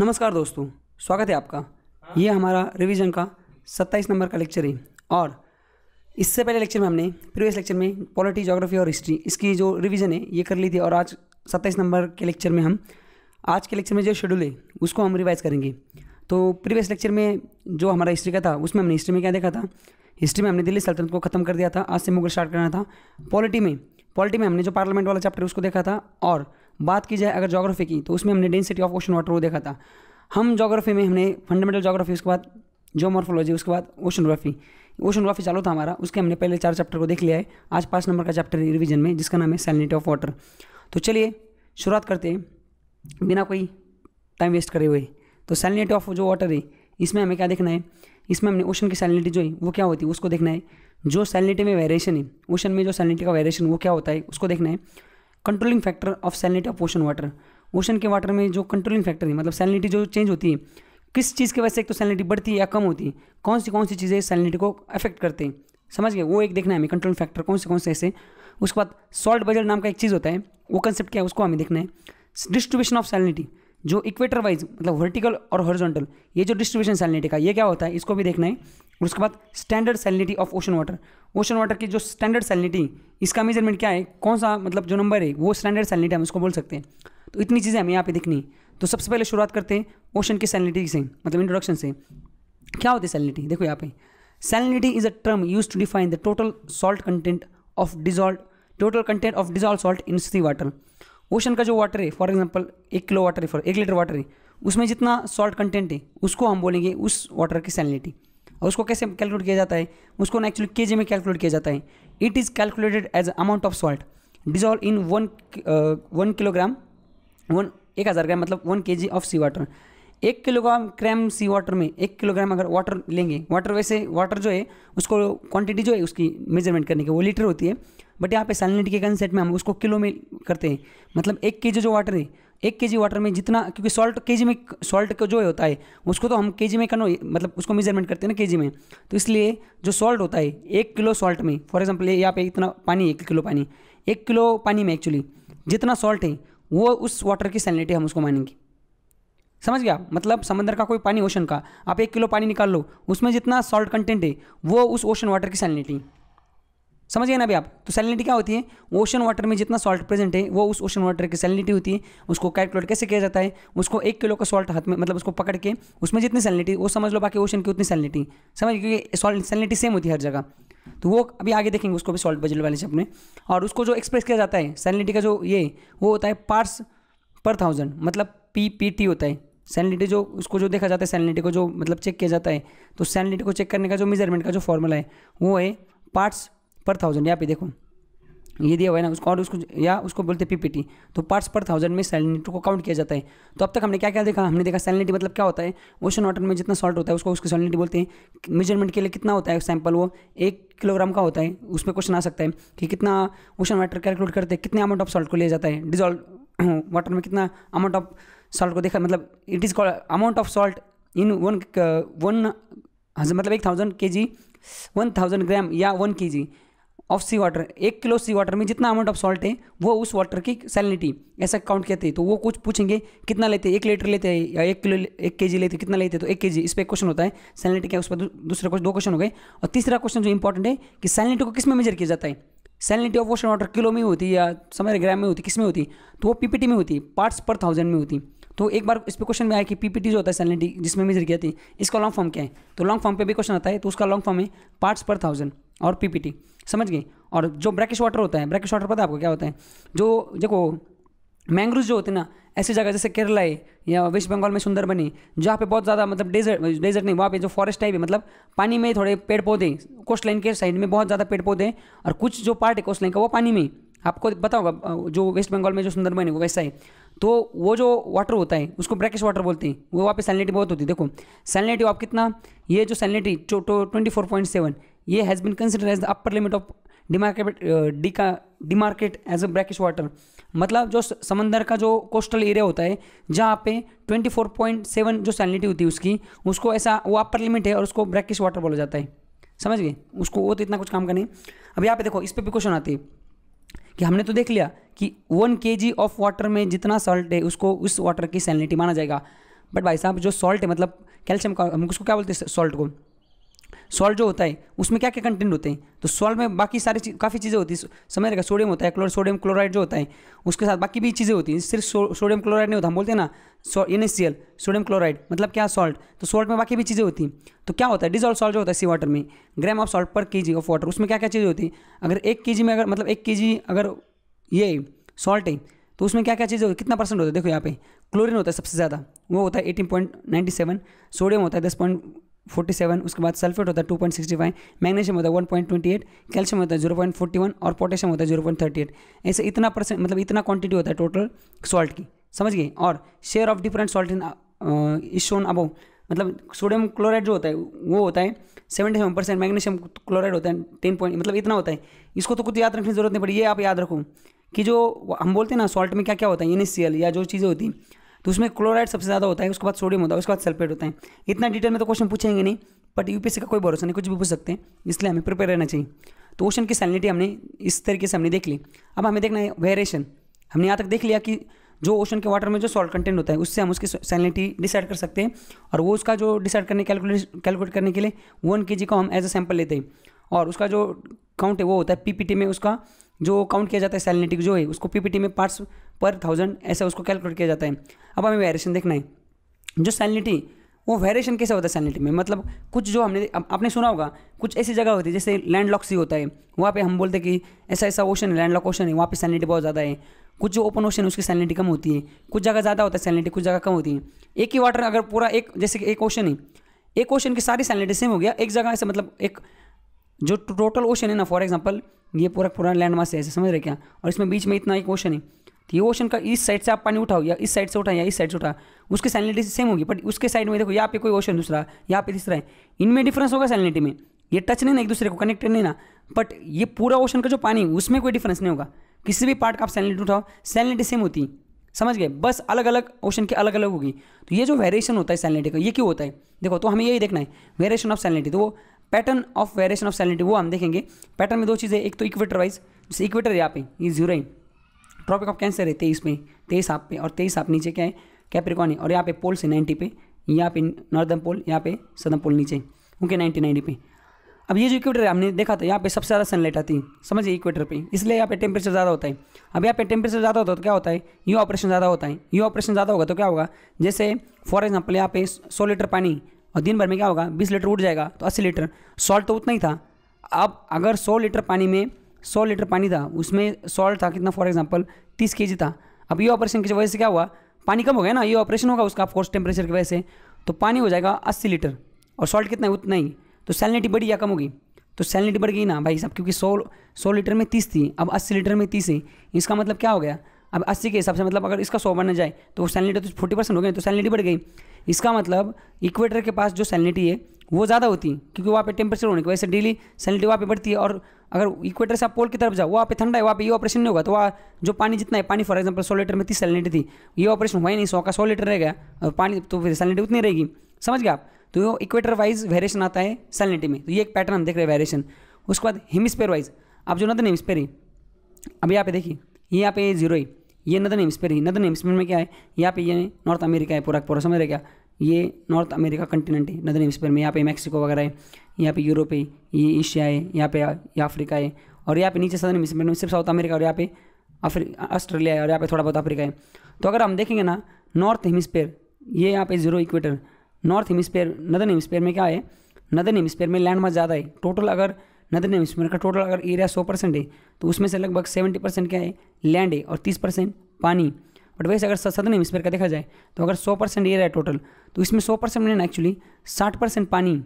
नमस्कार दोस्तों स्वागत है आपका ये हमारा रिवीजन का 27 नंबर का लेक्चर है और इससे पहले लेक्चर में हमने प्रीवियस लेक्चर में पॉलिटी जोग्राफी और हिस्ट्री इसकी जो रिवीजन है ये कर ली थी और आज 27 नंबर के लेक्चर में हम आज के लेक्चर में जो शेड्यूल है उसको हम रिवाइज़ करेंगे तो प्रीवियस लेक्चर में जो हमारा हिस्ट्री का था उसमें हमने हिस्ट्री में क्या देखा था हिस्ट्री में हमने दिल्ली सल्तनत को ख़त्म कर दिया था आज से मुगल स्टार्ट करना था पॉलिटी में पॉलिटी में हमने जो पार्लियामेंट वाला चैप्टर उसको देखा था और बात की जाए अगर जोग्राफी की तो उसमें हमने डेंसिटी ऑफ ओशन वाटर वो देखा था हम जोग्राफी में हमने फंडामेंटल जोग्राफी उसके बाद जोमोरफोलॉजी उसके बाद ओशनोग्राफी ओशनोग्राफी चालू था हमारा उसके हमने पहले चार चैप्टर को देख लिया है आज पाँच नंबर का चैप्टर है रिविजन में जिसका नाम है सैलिनिटी ऑफ वाटर तो चलिए शुरुआत करते हैं बिना कोई टाइम वेस्ट करे हुए तो सैलिनिटी ऑफ जो वाटर है इसमें हमें क्या देखना है इसमें हमने ओशन की सैलिनिटी जो है वो क्या होती है उसको देखना है जो सैलिनिटी में वेरिएशन है ओशन में जो सैलिनिटी का वेरिएशन वो क्या होता है उसको देखना है controlling factor of salinity of ocean water ocean के वाटर में जो कंट्रोलिंग फैक्टर है मतलब सैलिनिटी जो चेंज होती है किस चीज़ की वजह से एक तो सैलिनिटी बढ़ती है या कम होती है कौन सी कौन सी चीज़ें सैलिनिटी को अफेक्ट करते हैं समझ गए वो एक देखना है हमें कंट्रोल फैक्टर कौन से कौन से ऐसे उसके बाद सॉल्ट बजट नाम का एक चीज़ होता है वो कंसेप्ट क्या है उसको हमें देखना है डिस्ट्रीब्यूशन ऑफ सैलिनिटी जो इक्वेटर वाइज मतलब वर्टिकल और हॉरिजॉन्टल ये जो डिस्ट्रीब्यूशन सैलिनिटी का ये क्या होता है इसको भी देखना है और उसके बाद standard salinity of ocean water ocean water की जो स्टैंडर्ड सैलिनिटी इसका मेजरमेंट क्या है कौन सा मतलब जो नंबर है वो स्टैंडर्ड सैलिनिटी हम उसको बोल सकते हैं तो इतनी चीज़ें हमें यहाँ पे दिखनी तो सबसे पहले शुरुआत करते हैं ओशन की सैलिनिटी से मतलब इंट्रोडक्शन से क्या होती है सैलिनिटी देखो यहाँ पे salinity is a term use to define the total salt content of dissolve total content of dissolve salt in sea water ocean का जो वाटर है फॉर एग्जाम्पल एक किलो वाटर है फॉर एक लीटर वाटर है उसमें जितना सॉल्ट कंटेंट है उसको हम बोलेंगे उस वाटर की सैलिनिटी और उसको कैसे कैलकुलेट किया जाता है उसको ना एक्चुअली के में कैलकुलेट किया जाता है it is calculated as amount of salt dissolve in one one kilogram one एक हज़ार ग्राम मतलब one K G of sea water एक किलोग्राम क्रैम सी वाटर में एक किलोग्राम अगर वाटर लेंगे वाटर वैसे वाटर जो है उसको क्वांटिटी जो है उसकी मेजरमेंट करने की वो लीटर होती है बट यहाँ पे सैलिनिटी के कंसेप्ट में हम उसको किलो में करते हैं मतलब एक के जो वाटर है एक के जी वाटर में जितना क्योंकि सॉल्ट के जी में सॉल्ट का जो होता है उसको तो हम के जी में कन्व मतलब उसको मेजरमेंट करते हैं ना के जी में तो इसलिए जो सॉल्ट होता है एक किलो सॉल्ट में फॉर एग्जाम्पल यहाँ पे इतना पानी एक किलो पानी एक किलो पानी में एक्चुअली जितना सॉल्ट है वो उस वाटर की सैलिनिटी हम उसको मानेंगे समझ गया मतलब समंदर का कोई पानी ओशन का आप एक किलो पानी निकाल लो उसमें जितना सॉल्ट कंटेंट है वो उस ओशन वाटर की सैलिनिटी समझिए ना अभी आप तो सैलिनिटी क्या होती है ओशन वाटर में जितना सॉल्ट प्रेजेंट है वो उस ओशन वाटर की सैलिनिटी होती है उसको कैलकुलेट कैसे किया जाता है उसको एक किलो का सॉल्ट हाथ में मतलब उसको पकड़ के उसमें जितनी सैलिनिटी वो समझ लो बाकी ओशन की उतनी सैलिनिटी समझ क्योंकि सॉल्ट सैलिनिटी सेम होती है हर जगह तो वो अभी आगे देखेंगे उसको भी सॉल्ट बजल वाले से अपने और उसको जो एक्सप्रेस किया जाता है सैलिनिटी का जो ये वो होता है पार्स पर थाउजेंड मतलब पी पी टी होता है सैलिनिटी जो उसको जो देखा जाता है सैलिनिटी को जो मतलब चेक किया जाता है तो सैलिनिटी को चेक करने का जो मेजरमेंट का जो फॉर्मूला है वो है पार्ट्स पर थाउजेंड यहाँ पे देखो ये दिया हुआ है ना उसको और उसको या उसको बोलते हैं पीपीटी तो पार्ट्स पर थाउजेंड में सैलिनिटी को काउंट किया जाता है तो अब तक हमने क्या क्या देखा हमने देखा सैलिनिटी मतलब क्या होता है ओशन वाटर में जितना सॉल्ट होता है उसको उसकी सैलिनिटी बोलते हैं मेजरमेंट के लिए कितना होता है सैंपल वो एक किलोग्राम का होता है उसमें क्वेश्चन आ सकता है कि कितना ओशन वाटर कैलकुलेट करते हैं कितने अमाउंट ऑफ सॉल्ट को लिया जाता है डिजॉल्व वाटर में कितना अमाउंट ऑफ सॉल्ट को देखा मतलब it is called amount of salt in one one मतलब एक थाउजेंड के जी वन थाउजेंड ग्राम या one K G of sea water एक किलो सी वाटर में जितना अमाउंट ऑफ सॉल्ट है वो उस वाटर की सैलिनिटी ऐसा काउंट कहते हैं तो वो कुछ पूछेंगे कितना लेते हैं एक लीटर लेते हैं या एक किलो एक के जी लेते कितना लेते हैं तो एक के जी इस पर क्वेश्चन होता है सैलिनिटी क्या उस पर दूसरा क्वेश्चन दो क्वेश्चन हो गए और तीसरा क्वेश्चन जो इंपॉर्टेंट है कि सैलिनिटी को किस में मेजर किया जाता है salinity of ocean water kilo में होती या समय ग्राम में होती किस में होती तो वो पीपीटी में होती पार्ट्स पर थाउजेंड में होती तो एक बार इस पर क्वेश्चन में आया कि पीपीटी जो होता है सैलिनिटी जिसमें मेजर किया थी इसका लॉन्ग फॉर्म क्या है तो लॉन्ग फॉर्म पे भी क्वेश्चन आता है तो उसका लॉन्ग फॉर्म है पार्ट्स पर थाउजेंड और पीपीटी समझ गए और जो ब्रैकिश वाटर होता है ब्रैकिश वाटर पता है आपको क्या होता है जो देखो मैंग्रोव जो होते हैं ना ऐसी जगह जैसे केरला है या वेस्ट बंगाल में सुंदर बनी जहाँ पे बहुत ज़्यादा मतलब डेजर्ट डेजर्ट नहीं वहाँ पे जो फॉरेस्ट टाइप है मतलब पानी में थोड़े पेड़ पौधे कोस्ट लाइन के साइड में बहुत ज़्यादा पेड़ पौधे हैं और कुछ जो पार्ट है कोस्ट लाइन का वो पानी में आपको पता होगा जो वेस्ट बंगाल में जो सुंदर बनी वो वैसा है तो वो जो वाटर होता है उसको ब्रैकिश वाटर बोलते हैं वो वहाँ पे सैलिनिटी बहुत होती है देखो सैलिनिटी आप कितना ये जो salinity twenty four point seven ये has been consider as the upper limit of demarcated का demarcate as a brackish water मतलब जो समंदर का जो कोस्टल एरिया होता है जहाँ पे 24.7 जो सैलिनिटी होती है उसकी उसको ऐसा वो अपर लिमिट है और उसको ब्रैकिश वाटर बोला जाता है समझ गए उसको वो तो इतना कुछ काम का नहीं अब यहाँ पे देखो इस पर भी क्वेश्चन आती है कि हमने तो देख लिया कि one K G of water में जितना सॉल्ट है उसको उस वाटर की सैलिनिटी माना जाएगा बट भाई साहब जो सॉल्ट है मतलब कैल्शियम का हम उसको क्या बोलते हैं सॉल्ट को सॉल्ट जो होता है उसमें क्या क्या कंटेंट होते हैं तो सॉल्ट में बाकी सारी चीज काफ़ी चीज़ें होती है समझ रहेगा सोडियम होता है क्लोर सोडियम क्लोराइड जो होता है उसके साथ बाकी भी चीज़ें होती हैं सिर्फ सो, सोडियम क्लोराइड नहीं होता हम बोलते हैं ना N S C L sodium chloride मतलब क्या सॉल्ट तो सॉल्ट में बाकी भी चीज़ें होती हैं तो क्या होता है डिजॉल्व सॉल्ट जो होता है सी वाटर में ग्राम ऑफ सॉल्ट पर के जी ऑफ वाटर उसमें क्या क्या चीज़ें होती है अगर एक के जी में अगर मतलब एक के जी अगर ये सॉल्ट है तो उसमें क्या क्या चीज़ें होती है कितना परसेंट होता है देखो यहाँ पे क्लोरीन होता है सबसे ज़्यादा वो होता है eighteen point ninety seven sodium होता है दस पॉइंट फोर्टी सेवन उसके बाद सल्फेट होता है two point sixty five magnesium होता है one point twenty eight calcium होता है जीरो पॉइंट फोर्टी वन और पोटेशियम होता है जीरो पॉइंट थर्टी एट ऐसे इतना परसेंट मतलब इतना क्वांटिटी होता है टोटल सॉल्ट की समझ गए और share of different salt in is shown above मतलब सोडियम क्लोराइड जो होता है वो होता है seventy seven percent magnesium chloride होता है टेन पॉइंट मतलब इतना होता है इसको तो कुछ याद रखने की जरूरत नहीं पड़ी ये आप याद रखो कि जो हम बोलते हैं ना सॉल्ट में क्या क्या होता है एन या जो चीज़ें होती हैं तो उसमें क्लोराइड सबसे ज़्यादा होता है उसके बाद सोडियम होता है उसके बाद सल्फेट होता है इतना डिटेल में तो क्वेश्चन पूछेंगे नहीं बट यूपीएससी का कोई भरोसा नहीं कुछ भी पूछ सकते हैं इसलिए हमें प्रिपेयर रहना चाहिए तो ओशन की सैलिनिटी हमने इस तरीके से हमने देख ली अब हमें देखना है वेरिएशन हमने यहाँ तक देख लिया कि जो ओशन के वाटर में जो सॉल्ट कंटेंट होता है उससे हम उसकी सैलिनिटी डिसाइड कर सकते हैं और वो उसका जो डिसाइड करने कैलकुलेट कैलकुलेट करने के लिए वन के जी को हम एज अ सैंपल लेते हैं और उसका जो काउंट है वो होता है पीपीटी में उसका जो काउंट किया जाता है सैलिनिटी जो है उसको पीपीटी में पार्ट्स पर थाउजेंड ऐसा उसको कैलकुलेट किया जाता है अब हमें वेरिएशन देखना है जो सैलिनिटी वो वेरिएशन कैसे होता है सैनिटी में मतलब कुछ जो हमने आपने सुना होगा कुछ ऐसी जगह होती है जैसे लैंड लॉक सी होता है वहाँ पे हम बोलते कि ऐसा ऐसा ओशन है लैंड लॉक ओशन है वहाँ पे सैनिटी बहुत ज़्यादा है कुछ जो ओपन ओशन है उसकी सैनिटी कम होती है कुछ जगह ज़्यादा होता है सैनिटी कुछ जगह कम होती है एक ही वाटर अगर पूरा एक जैसे कि एक ओशन है एक ओशन की सारी सैनिटी सेम हो गया एक जगह ऐसे मतलब एक जो टोटल ओशन है ना फॉर एग्जाम्पल ये पूरा पूरा लैंड मास है ऐसे समझ रहे क्या और इसमें बीच में इतना एक ओशन है तो ये ओशन का इस साइड से आप पानी उठाओ या इस साइड से उठाएं या इस साइड से उठा उसकी सैलिनिटी सेम होगी बट उसके साइड में देखो यहाँ पे कोई ओशन दूसरा यहाँ पे तीसरा है इनमें डिफरेंस होगा सैलिनिटी में ये टच नहीं ना एक दूसरे को कनेक्टेड नहीं ना बट ये पूरा ओशन का जो पानी उसमें कोई डिफरेंस नहीं होगा किसी भी पार्ट का आप सैलिनिटी उठाओ सैलिनिटी सेम होती समझ गए बस अलग अलग ओशन की अलग अलग होगी तो ये जो वेरिएशन होता है सैलिनिटी का ये क्यों होता है देखो तो हमें यही देखना है वेरिएशन ऑफ सैलिनिटी तो वो pattern of variation of salinity वो हम देखेंगे पैटर्न में दो चीज़ें एक तो इक्वेटर वाइज जैसे इक्वेटर यहाँ पे ये जीरो है ट्रॉपिक ऑफ कैंसर है तेईस में तेईस आप पे और तेईस आप नीचे क्या है कैप्रिकॉन है और यहाँ पे पोल से नाइन्टी पे यहाँ पे नॉर्दर्न पोल यहाँ पे सदर्न पोल नीचे ओके नाइन्टी नाइन्टी पे अब ये जो इक्वेटर है हमने देखा था यहाँ पे सबसे ज़्यादा सनलाइट आती है समझिए इक्वेटर पे इसलिए यहाँ पे टेम्परेचर ज़्यादा होता है अब यहाँ पे टेम्परेचर ज़्यादा होता है तो क्या होता है ये ऑपरेशन ज़्यादा होता है ये ऑपरेशन ज़्यादा होगा तो क्या होगा जैसे फॉर एग्जाम्पल यहाँ पे सौ लीटर पानी और दिन भर में क्या होगा बीस लीटर उठ जाएगा तो अस्सी लीटर सॉल्ट तो उतना ही था अब अगर सौ लीटर पानी में सौ लीटर पानी था उसमें सॉल्ट था कितना फॉर एग्जाम्पल तीस के था अब ये ऑपरेशन की वजह से क्या हुआ पानी कम हो गया ना ये ऑपरेशन होगा उसका फोर्स टेम्परेचर की वजह से तो पानी हो जाएगा अस्सी लीटर और सॉल्ट कितना है उतना ही तो सैलिनिटी बढ़ी या कम होगी तो सैलिनिटी बढ़ गई ना भाई साहब क्योंकि सौ सौ लीटर में तीस थी अब अस्सी लीटर में तीस है इसका मतलब क्या हो गया अब अस्सी के हिसाब से मतलब अगर इसका सौ बनना जाए तो सैलिनिटी तो फोर्टी परसेंट हो गए तो सैलिनिटी बढ़ गई इसका मतलब इक्वेटर के पास जो सैलिनिटी है वो ज़्यादा होती हैं क्योंकि वहाँ पे टेम्परेचर होने की वजह से डेली सैनिटी वहाँ पे बढ़ती है और अगर इक्वेटर से आप पोल की तरफ जाओ वहाँ पे ठंडा है वहाँ पे ये ऑपरेशन नहीं होगा तो वहाँ जो पानी जितना है पानी फॉर एग्जांपल सौ लीटर में तीस सैलिनिटी थी ये ऑपरेशन हुआ ही नहीं सौ का सौ लीटर रह गया और पानी तो फिर सैलिटी उतनी रहेगी समझ गया आप तो ये इक्वेटर वाइज वेरिएशन आता है सैलिनिटी में तो ये एक पैटर्न हम देख रहे हैं वेरिएशन उसके बाद हिमस्पेयर वाइज आप जो नदन हिमस्पेयर है अब यहाँ पे देखिए ये यहाँ पे जीरो ही ये नदन हिमस्पेयर ही नदन हिमस्पेयर में क्या है यहाँ पे ये नॉर्थ अमेरिका है पूरा पूरा समझ रहे क्या ये नॉर्थ अमेरिका कंटिनेंट है नदर हेमस्फेयर में यहाँ पे मैक्सिको वगैरह है यहाँ पे यूरोप है ये एशिया है यहाँ पे ये अफ्रीका है और यहाँ पे नीचे सदर हेमस्फेयर में सिर्फ साउथ अमेरिका और यहाँ पे ऑस्ट्रेलिया है और यहाँ पे थोड़ा बहुत अफ्रीका है तो अगर हम देखेंगे ना नॉर्थ हेमस्फेयर ये यहाँ पे zero equator north hemisphere northern hemisphere में क्या है नदर हेमस्फेयर में लैंड मास ज़्यादा है टोटल अगर नदर हेमस्फेयर का टोटल अगर एरिया सौ परसेंट है तो उसमें से लगभग सेवेंटी परसेंट क्या है लैंड है और तीस परसेंट पानी बट वैसे अगर सदन हेमिस्फेयर का देखा जाए तो अगर सौ परसेंट ये रहा टोटल तो इसमें सौ परसेंट मैंने एक्चुअली साठ परसेंट पानी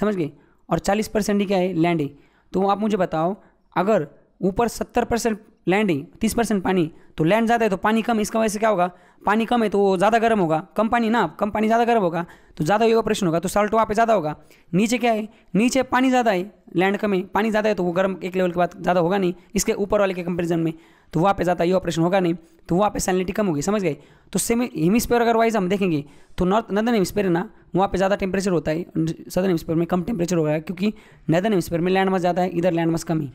समझ गए और चालीस परसेंट ही क्या है लैंड है तो आप मुझे बताओ अगर ऊपर सत्तर परसेंट लैंड है तीस परसेंट पानी तो लैंड ज़्यादा है तो पानी कम इसका वजह से क्या होगा पानी कम है तो ज़्यादा गर्म होगा कम पानी ना कम पानी ज़्यादा गर्म होगा तो ज़्यादा ऑपरेशन होगा तो साल्ट वहाँ पे ज़्यादा होगा नीचे क्या है नीचे पानी ज़्यादा है लैंड कम है पानी ज़्यादा है तो वो गर्म एक लेवल के बाद ज़्यादा होगा नहीं इसके ऊपर वाले के कंपेरिजन में तो वहाँ पे ज्यादा ये ऑपरेशन होगा नहीं तो वहाँ पे सैलिनिटी कम होगी समझ गए तो सेम हिमस्पेयर अगर वाइज हम देखेंगे तो नॉर्थ नदन हिमस्पेयर है ना वहाँ पे ज़्यादा टेम्परेचर होता है सदन हिमस्पेयर में कम टेम्परेचर होगा क्योंकि नदन हिमस्पेयर में लैंड मस ज़्यादा है इधर लैंड मस कम ही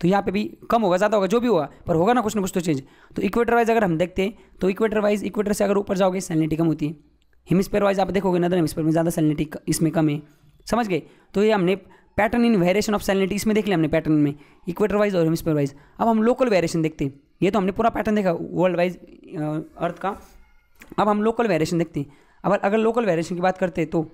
तो यहाँ पे भी कम होगा ज़्यादा होगा जो भी होगा पर होगा ना कुछ ना कुछ तो चेंज तो इक्वेटर वाइज अगर हम देखते हैं तो इक्वेटर वाइज इक्वेटर से अगर ऊपर जाओगे सैलिनिटी कम होती है हिमस्पेयर वाइज आप देखोगे नदन हिमस्पेयर में ज़्यादा सैलिनिटी इसमें कम है समझ गए तो ये हमने pattern in variation of salinity इसमें देख लिया हमने पैटर्न में इक्वेटर वाइज और हेमिस्फेयर वाइज अब हम लोकल वेरिएशन देखते हैं ये तो हमने पूरा पैटर्न देखा वर्ल्ड वाइज अर्थ का अब हम लोकल वेरिएशन देखते हैं अब अगर लोकल वेरिएशन की बात करते हैं तो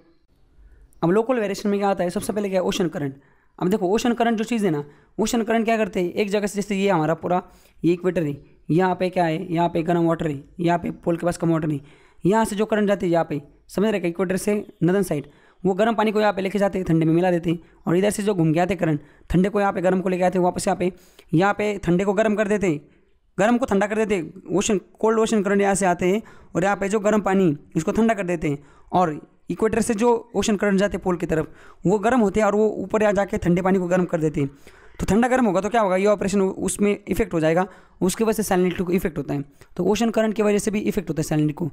अब लोकल वेरिएशन में क्या आता है सबसे पहले क्या है ओशन करंट अब देखो ओशन करंट जो चीज़ है ना ओशन करंट क्या करते हैं एक जगह से जैसे ये हमारा पूरा ये इक्वेटर है यहाँ पे क्या है यहाँ पे गर्म वाटर है यहाँ पे पोल के पास कम वाटर है यहाँ से जो करंट जाती है यहाँ पे समझ रहे इक्वेटर से नदन साइड वो गर्म पानी को यहाँ पे लेके जाते ठंडे में मिला देते और इधर से जो घूम के आते करंट ठंडे को यहाँ पे गर्म को लेके आते वापस यहाँ पे यहाँ पे ठंडे को गर्म कर देते गर्म को ठंडा कर देते ओशन कोल्ड ओशन करंट यहाँ से आते हैं और यहाँ पे जो गर्म पानी इसको ठंडा कर देते हैं और इक्वेटर से जो ओशन करंट जाते पोल की तरफ वो गर्म होते हैं और वो ऊपर यहाँ जाके ठंडे पानी को गर्म कर देते हैं तो ठंडा गर्म होगा तो क्या होगा ये ऑपरेशन उसमें इफेक्ट हो जाएगा उसकी वजह से सैलिनिटी को इफेक्ट होता है तो ओशन करंट की वजह से भी इफेक्ट होता है सैलिनिटी को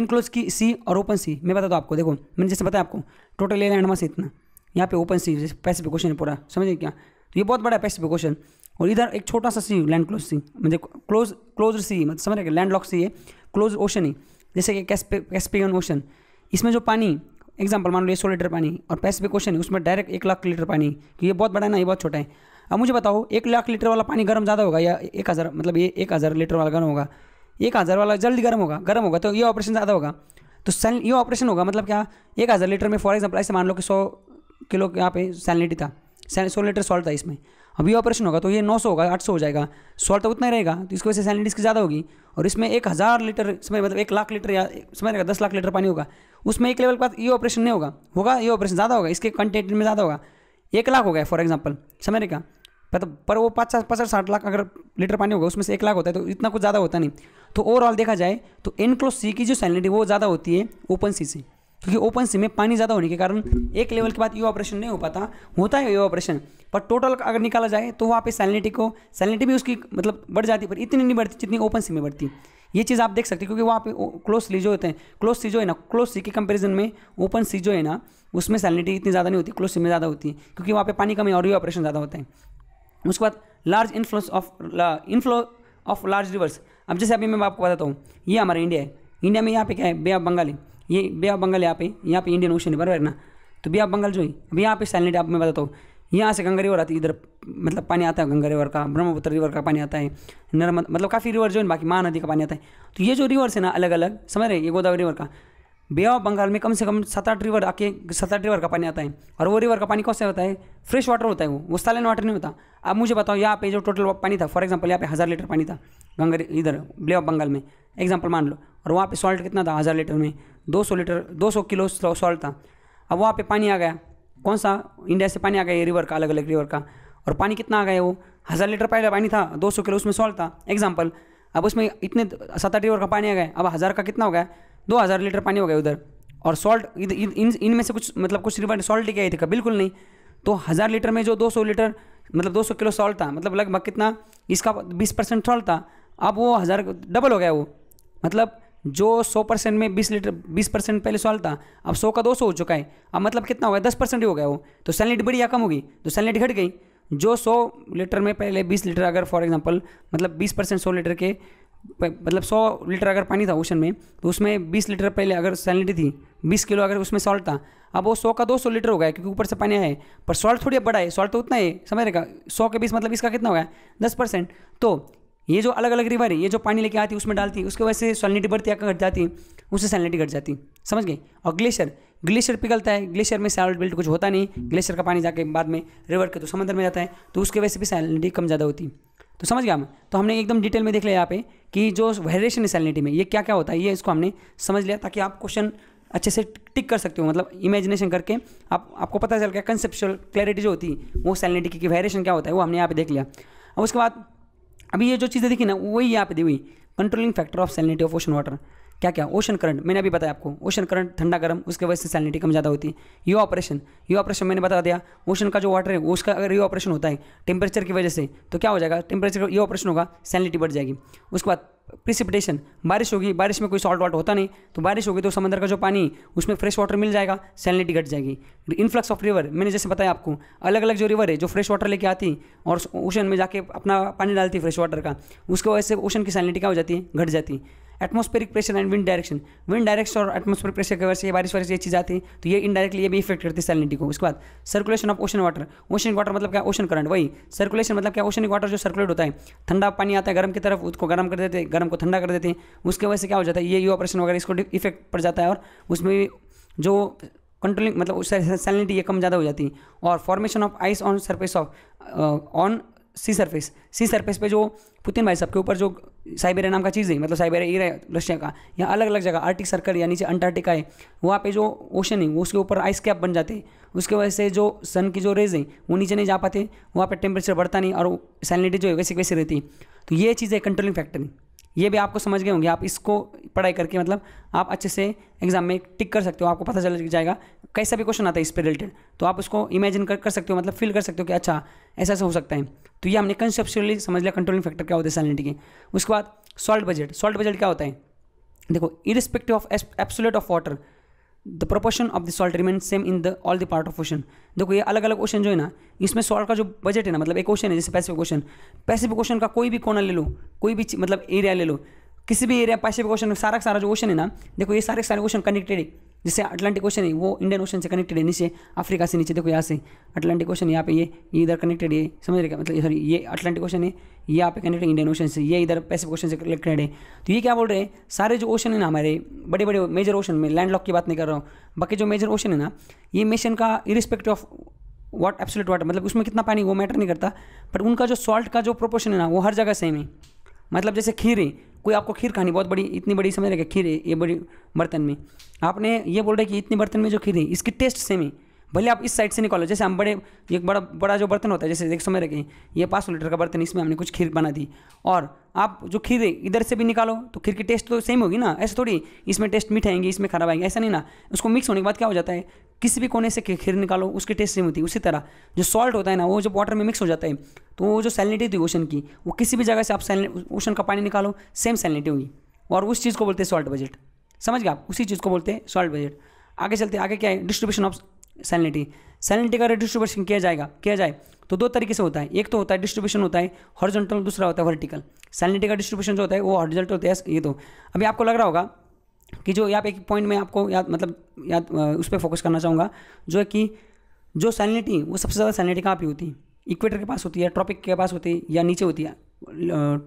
एनक्लोज की सी और ओपन सी मैं बता दो आपको देखो मैंने जैसे बताया आपको टोटल एलैंड एंडमा इतना यहाँ पे ओपन सी जैसे पैसिफिक ओशन है पूरा समझिए क्या तो ये बहुत बड़ा है पैसिफिक ओशन और इधर एक छोटा सा सी लैंड क्लोज सी मतलब क्लोज क्लोज सी मतलब समझ रहे लैंड लॉक सी है क्लोज ओशन ही जैसे कि कैस्पियन ओशन इसमें जो पानी एग्जाम्पल मान लो ये सौ लीटर पानी और पैसिफिक ओशन है उसमें डायरेक्ट एक लाख लीटर पानी क्योंकि तो ये बहुत बड़ा है ना ये बहुत छोटा है अब मुझे बताओ एक लाख लीटर वाला पानी गर्म ज़्यादा होगा या एक हज़ार मतलब ये एक हज़ार लीटर वाला गर्म होगा एक हज़ार वाला जल्दी गर्म होगा गर्म होगा तो ये ऑपरेशन ज़्यादा होगा तो सैन ये ऑपरेशन होगा मतलब क्या एक हज़ार लीटर में फॉर एग्जाम्पल ऐसे मान लो कि सौ किलो यहाँ पे सैलिनिटी था सौ लीटर सॉल्ट था इसमें अब ये ऑपरेशन होगा तो ये नौ सौ होगा आठ सौ हो जाएगा सॉल्ट तो उतना रहेगा तो इसकी वजह से सैलिनिटी इसकी ज़्यादा होगी और इसमें एक हज़ार लीटर समय मतलब एक लाख लीटर या समय रहेगा दस लाख लीटर पानी होगा उसमें एक लेवल के बाद ये ऑपरेशन नहीं होगा होगा ये ऑपरेशन ज़्यादा होगा इसके कंटेंट में ज़्यादा होगा एक लाख हो गया फॉर एग्जाम्पल समझ रहेगा मतलब पर वो पाँच पचास साठ लाख अगर लीटर पानी होगा उसमें से एक लाख होता है तो इतना कुछ ज़्यादा होता नहीं तो ओवरऑल देखा जाए तो एनक्लोज सी की जो सैलिनिटी वो ज़्यादा होती है ओपन सी से क्योंकि ओपन सी में पानी ज़्यादा होने के कारण एक लेवल के बाद ये ऑपरेशन नहीं हो पाता होता है ये ऑपरेशन पर टोटल अगर निकाला जाए तो वहाँ पे सैलिनिटी को सैलिनिटी भी उसकी मतलब बढ़ जाती है पर इतनी नहीं बढ़ती जितनी ओपन सी में बढ़ती ये चीज़ आप देख सकते हैं क्योंकि वहाँ पे क्लोज सी जो होते हैं क्लोज सी जो है ना क्लोज सी के कंपेरिजन में ओपन सी जो है ना उसमें सैलिनिटी इतनी ज़्यादा नहीं होती क्लोज सी में ज़्यादा होती है क्योंकि वहाँ पे पानी कम है और ये ऑपरेशन ज़्यादा होता है उसके बाद large inflow of inflow of large rivers अब जैसे अभी मैं आपको बताता हूँ ये हमारा इंडिया है इंडिया में यहाँ पे क्या है बे ऑफ बंगाल है ये बे ऑफ बंगाल यहाँ पे यहाँ पे इंडियन ओशन है बराबर ना तो बे ऑफ बंगाल जो है अभी यहाँ पे साइलेंट आप मैं बताता हूँ यहाँ से गंगा रिवर आती है इधर मतलब पानी आता है गंगा रिवर का ब्रह्मपुत्र रिवर का पानी आता है नर्मद मतलब काफ़ी रिवर जो है बाकी महानदी का पानी आता है तो ये जो रिवर्स है ना अलग अलग समझ रहे ये गोदावरी रिवर का बे ऑफ बंगाल में कम से कम सात आठ रिवर आके सात आठ रिवर का पानी आता है और वो रिवर का पानी कौन सा होता है फ्रेश वाटर होता है वो वो सालन वाटर नहीं होता अब मुझे बताओ यहाँ पे जो टोटल पानी था फॉर एग्जाम्पल यहाँ पे हज़ार लीटर पानी था गंगा इधर बे ऑफ बंगाल में एग्जाम्पल मान लो और वहाँ पे सॉल्ट कितना था हज़ार लीटर में दो सौ लीटर दो सौ किलो सॉल्ट था अब वहाँ पे पानी आ गया कौन सा इंडिया से पानी आ गया रिवर का अलग अलग रिवर का और पानी कितना आ गया वो हज़ार लीटर पहले पानी था दो सौ किलो उसमें सॉल्ट था एग्जाम्पल अब उसमें इतने सात आठ रिवर का पानी आ गया अब हज़ार का कितना हो गया दो हज़ार लीटर पानी हो गया उधर और सॉल्ट इन इनमें से कुछ मतलब कुछ रिफाइंड सॉल्ट लेके आई थी बिल्कुल नहीं तो हज़ार लीटर में जो दो सौ लीटर मतलब दो सौ किलो सॉल्ट था मतलब लगभग कितना इसका बीस परसेंट सॉल्ट था अब वो हज़ार डबल हो गया वो मतलब जो सौ परसेंट में बीस लीटर बीस परसेंट पहले सॉल्ट था अब सौ का दो सौ हो चुका है अब मतलब कितना हो गया दस परसेंट ही हो गया वो तो सैलनेट बढ़ी या कम होगी तो सैलिट घट गई जो सौ लीटर में पहले बीस लीटर अगर फॉर एग्जाम्पल मतलब बीस परसेंट सौ लीटर के मतलब सौ लीटर अगर पानी था ओशन में तो उसमें बीस लीटर पहले अगर सैलिनिटी थी बीस किलो अगर उसमें सॉल्ट था अब वो सौ का दो सौ लीटर हो गया क्योंकि ऊपर से पानी आया है पर सॉल्ट थोड़ी बड़ा है सॉल्ट तो उतना है समझ रहेगा सौ के बीस मतलब इसका कितना हो गया दस परसेंट तो ये जो अलग अलग रिवर है ये जो पानी लेके आती है उसमें डालती है उसके वजह से सॉलिनिटी बढ़ती आकर घट जाती है उससे सॉलिनिटी घट जाती समझ गए और ग्लेशियर ग्लेशियर पिघलता है ग्लेशियर में सॉल्ट बिल्ट कुछ होता नहीं ग्लेशियर का पानी जाके बाद में रिवर के तो समंदर में जाता है तो उसके वजह से भी सैलिनिटी कम ज़्यादा होती है तो समझ गया मैं तो हमने एकदम डिटेल में देख लिया यहाँ पे कि जो वेरिएशन है सैलिनिटी में ये क्या क्या होता है ये इसको हमने समझ लिया ताकि आप क्वेश्चन अच्छे से टिक कर सकते हो मतलब इमेजिनेशन करके आप आपको पता चल गया कंसेप्चुअल क्लैरिटी जो होती है वो सैलिनिटी की वेरिएशन क्या होता है वो हमने यहाँ पे देख लिया अब उसके बाद अभी ये जो चीज़ें देखी ना वही यहाँ पे दी हुई controlling factor of salinity of ocean water क्या क्या ओशन करंट मैंने अभी बताया आपको ओशन करंट ठंडा गर्म उसके वजह से सैलिनिटी कम ज़्यादा होती है यू ऑपरेशन यू ऑपरेशन मैंने बता दिया ओशन का जो वाटर है उसका अगर यू ऑपरेशन होता है टेम्परेचर की वजह से तो क्या हो जाएगा टेम्परेचर यू ऑपरेशन होगा सैलिनिटी बढ़ जाएगी उसके बाद प्रिसिपिटेशन बारिश होगी बारिश में कोई सॉल्ट वाट होता नहीं तो बारिश होगी तो समंदर का जो पानी उसमें फ्रेश वाटर मिल जाएगा सैलिनिटी घट जाएगी इन्फ्लक्स ऑफ रिवर मैंने जैसे बताया आपको अलग अलग जो रिवर है जो फ्रेश वाटर लेके आती और ओशन में जाके अपना पानी डालती फ्रेश वाटर का उसकी वजह से ओशन की सैलिनिटी क्या हो जाती है घट जाती atmospheric pressure and wind direction wind direction और एटमोस्पेरिक प्रेशर की वजह से बारिश वारिश ये चीज़ आती है तो ये इनडायरेक्टली ये भी इफेक्ट करती है सैलिनिटी को उसके बाद circulation of ocean water ocean water मतलब क्या ओशन करंट वही सर्कुलेशन मतलब क्या ओशन वाटर जो सर्कुलेट होता है ठंडा पानी आता है गर्म की तरफ उसको गर्म कर देते हैं गर्म को ठंडा कर देते हैं उसके वजह से क्या हो जाता है ये यू ऑपरेशन वगैरह इसको इफेक्ट पड़ जाता है और उसमें जो कंट्रोलिंग मतलब सैलिनिटी ये कम ज़्यादा हो जाती है और formation of ice on surface of on sea surface sea surface पे जो पुतिन भाई साहब के ऊपर जो साइबेरिया नाम का चीज़ नहीं मतलब साइबेरिया रशिया का यहाँ अलग अलग जगह आर्टिक सर्कल या नीचे अंटार्कटिका है वहाँ पे जो ओशन है उसके ऊपर आइस कैप बन जाते हैं उसके वजह से जो सन की जो रेज है वो नीचे नहीं जा पाते वहाँ पर टेम्परेचर बढ़ता नहीं और सैलिनिटी जो है वैसे वैसे रहती तो ये चीज़ें कंट्रोलिंग फैक्टर नहीं ये भी आपको समझ गए होंगे आप इसको पढ़ाई करके मतलब आप अच्छे से एग्जाम में टिक कर सकते हो आपको पता चल जाएगा कैसा भी क्वेश्चन आता है इस पर रिलेटेड तो आप उसको इमेजिन कर कर सकते हो मतलब फील कर सकते हो कि अच्छा ऐसा ऐसा हो सकता है तो ये हमने कंसेप्चुअली समझ लिया कंट्रोलिंग फैक्टर क्या होता है सैलिनिटी के उसके बाद सॉल्ट बजट सॉल्ट बजट क्या होता है देखो irrespective of absolute of water the proportion of the salt remain same in the all the part of ocean देखो ये अलग अलग ओशन जो है ना इसमें सॉल्ट का जो बजट है ना मतलब एक ओशन है जैसे पैसिफिक ओशन पैसिफिक ओशन का कोई भी कोना ले लो कोई भी मतलब एरिया ले लो किसी भी एरिया पैसिफिक ओशन सारा सारा जो ओशन है ना देखो ये सारे सारे ओशन कनेक्टेड है जिससे अटलांटिक ओशन है वो इंडियन ओशन से कनेक्टेड है नीचे अफ्रीका से नीचे देखो यहाँ से अटलांटिक ओशन यहाँ पे ये ये इधर कनेक्टेड है समझ रहे मतलब सॉरी ये अटलांटिक ओशन है ये यहाँ पे कनेक्टेड इंडियन ओशन से ये इधर पैसिफिक ओशन से कनेक्टेड है तो ये क्या बोल रहे हैं सारे जो ओशन है ना हमारे बड़े बड़े मेजर ओशन में लैंड लॉक की बात नहीं कर रहा हूँ बाकी जो मेजर ओशन है ना ये मेशन का irrespective of what absolute water मतलब उसमें कितना पानी वो मैटर नहीं करता बट उनका जो सॉल्ट का जो प्रोपोर्शन है ना वो हर जगह सेम है मतलब जैसे खीर है कोई आपको खीर खानी बहुत बड़ी इतनी बड़ी समझ रहे खीर है ये बड़ी बर्तन में आपने ये बोल रहा है कि इतने बर्तन में जो खीर है इसकी टेस्ट सेम है भले आप इस साइड से निकालो जैसे हम बड़े एक बड़ा बड़ा जो बर्तन होता है जैसे देख समय रखें ये पाँच सौ लीटर का बर्तन इसमें हमने कुछ खीर बना दी और आप जो खीर इधर से भी निकालो तो खीर की टेस्ट तो सेम होगी ना ऐसे थोड़ी इसमें टेस्ट मीठे आएंगे इसमें खराब आएंगे ऐसा नहीं ना उसको मिक्स होने के बाद क्या हो जाता है किसी भी कोने से खीर निकालो उसकी टेस्ट सेम होती है उसी तरह जो सॉल्ट होता है ना वो जब वाटर में मिक्स हो जाता है तो वो जो सैलिनिटी होती है ओशन की वो किसी भी जगह से आप ओशन का पानी निकालो सेम सैलिनिटी होगी और उस चीज़ को बोलते हैं सॉल्ट बजट समझ गए आप उसी चीज़ को बोलते हैं सॉल्ट बजट आगे चलते आगे क्या है डिस्ट्रीब्यूशन ऑफ सैलिनिटी सैलिनिटी का रिडिस्ट्रीब्यूशन किया जाएगा किया जाए तो दो तरीके से होता है एक तो होता है डिस्ट्रीब्यूशन होता है हॉर्जेंटल दूसरा होता है वर्टिकल सैलिनिटी का डिस्ट्रीब्यूशन जो होता है वो हॉर्जेंटल होता है ये तो अभी आपको लग रहा होगा कि जो यहाँ पे एक पॉइंट में आपको याद मतलब याद उस पर फोकस करना चाहूँगा जो है कि जो सैलिनिटी वो सबसे ज़्यादा सैलिनिटी कहाँ पर होती है इक्वेटर के पास होती है ट्रॉपिक के पास होती है या नीचे होती है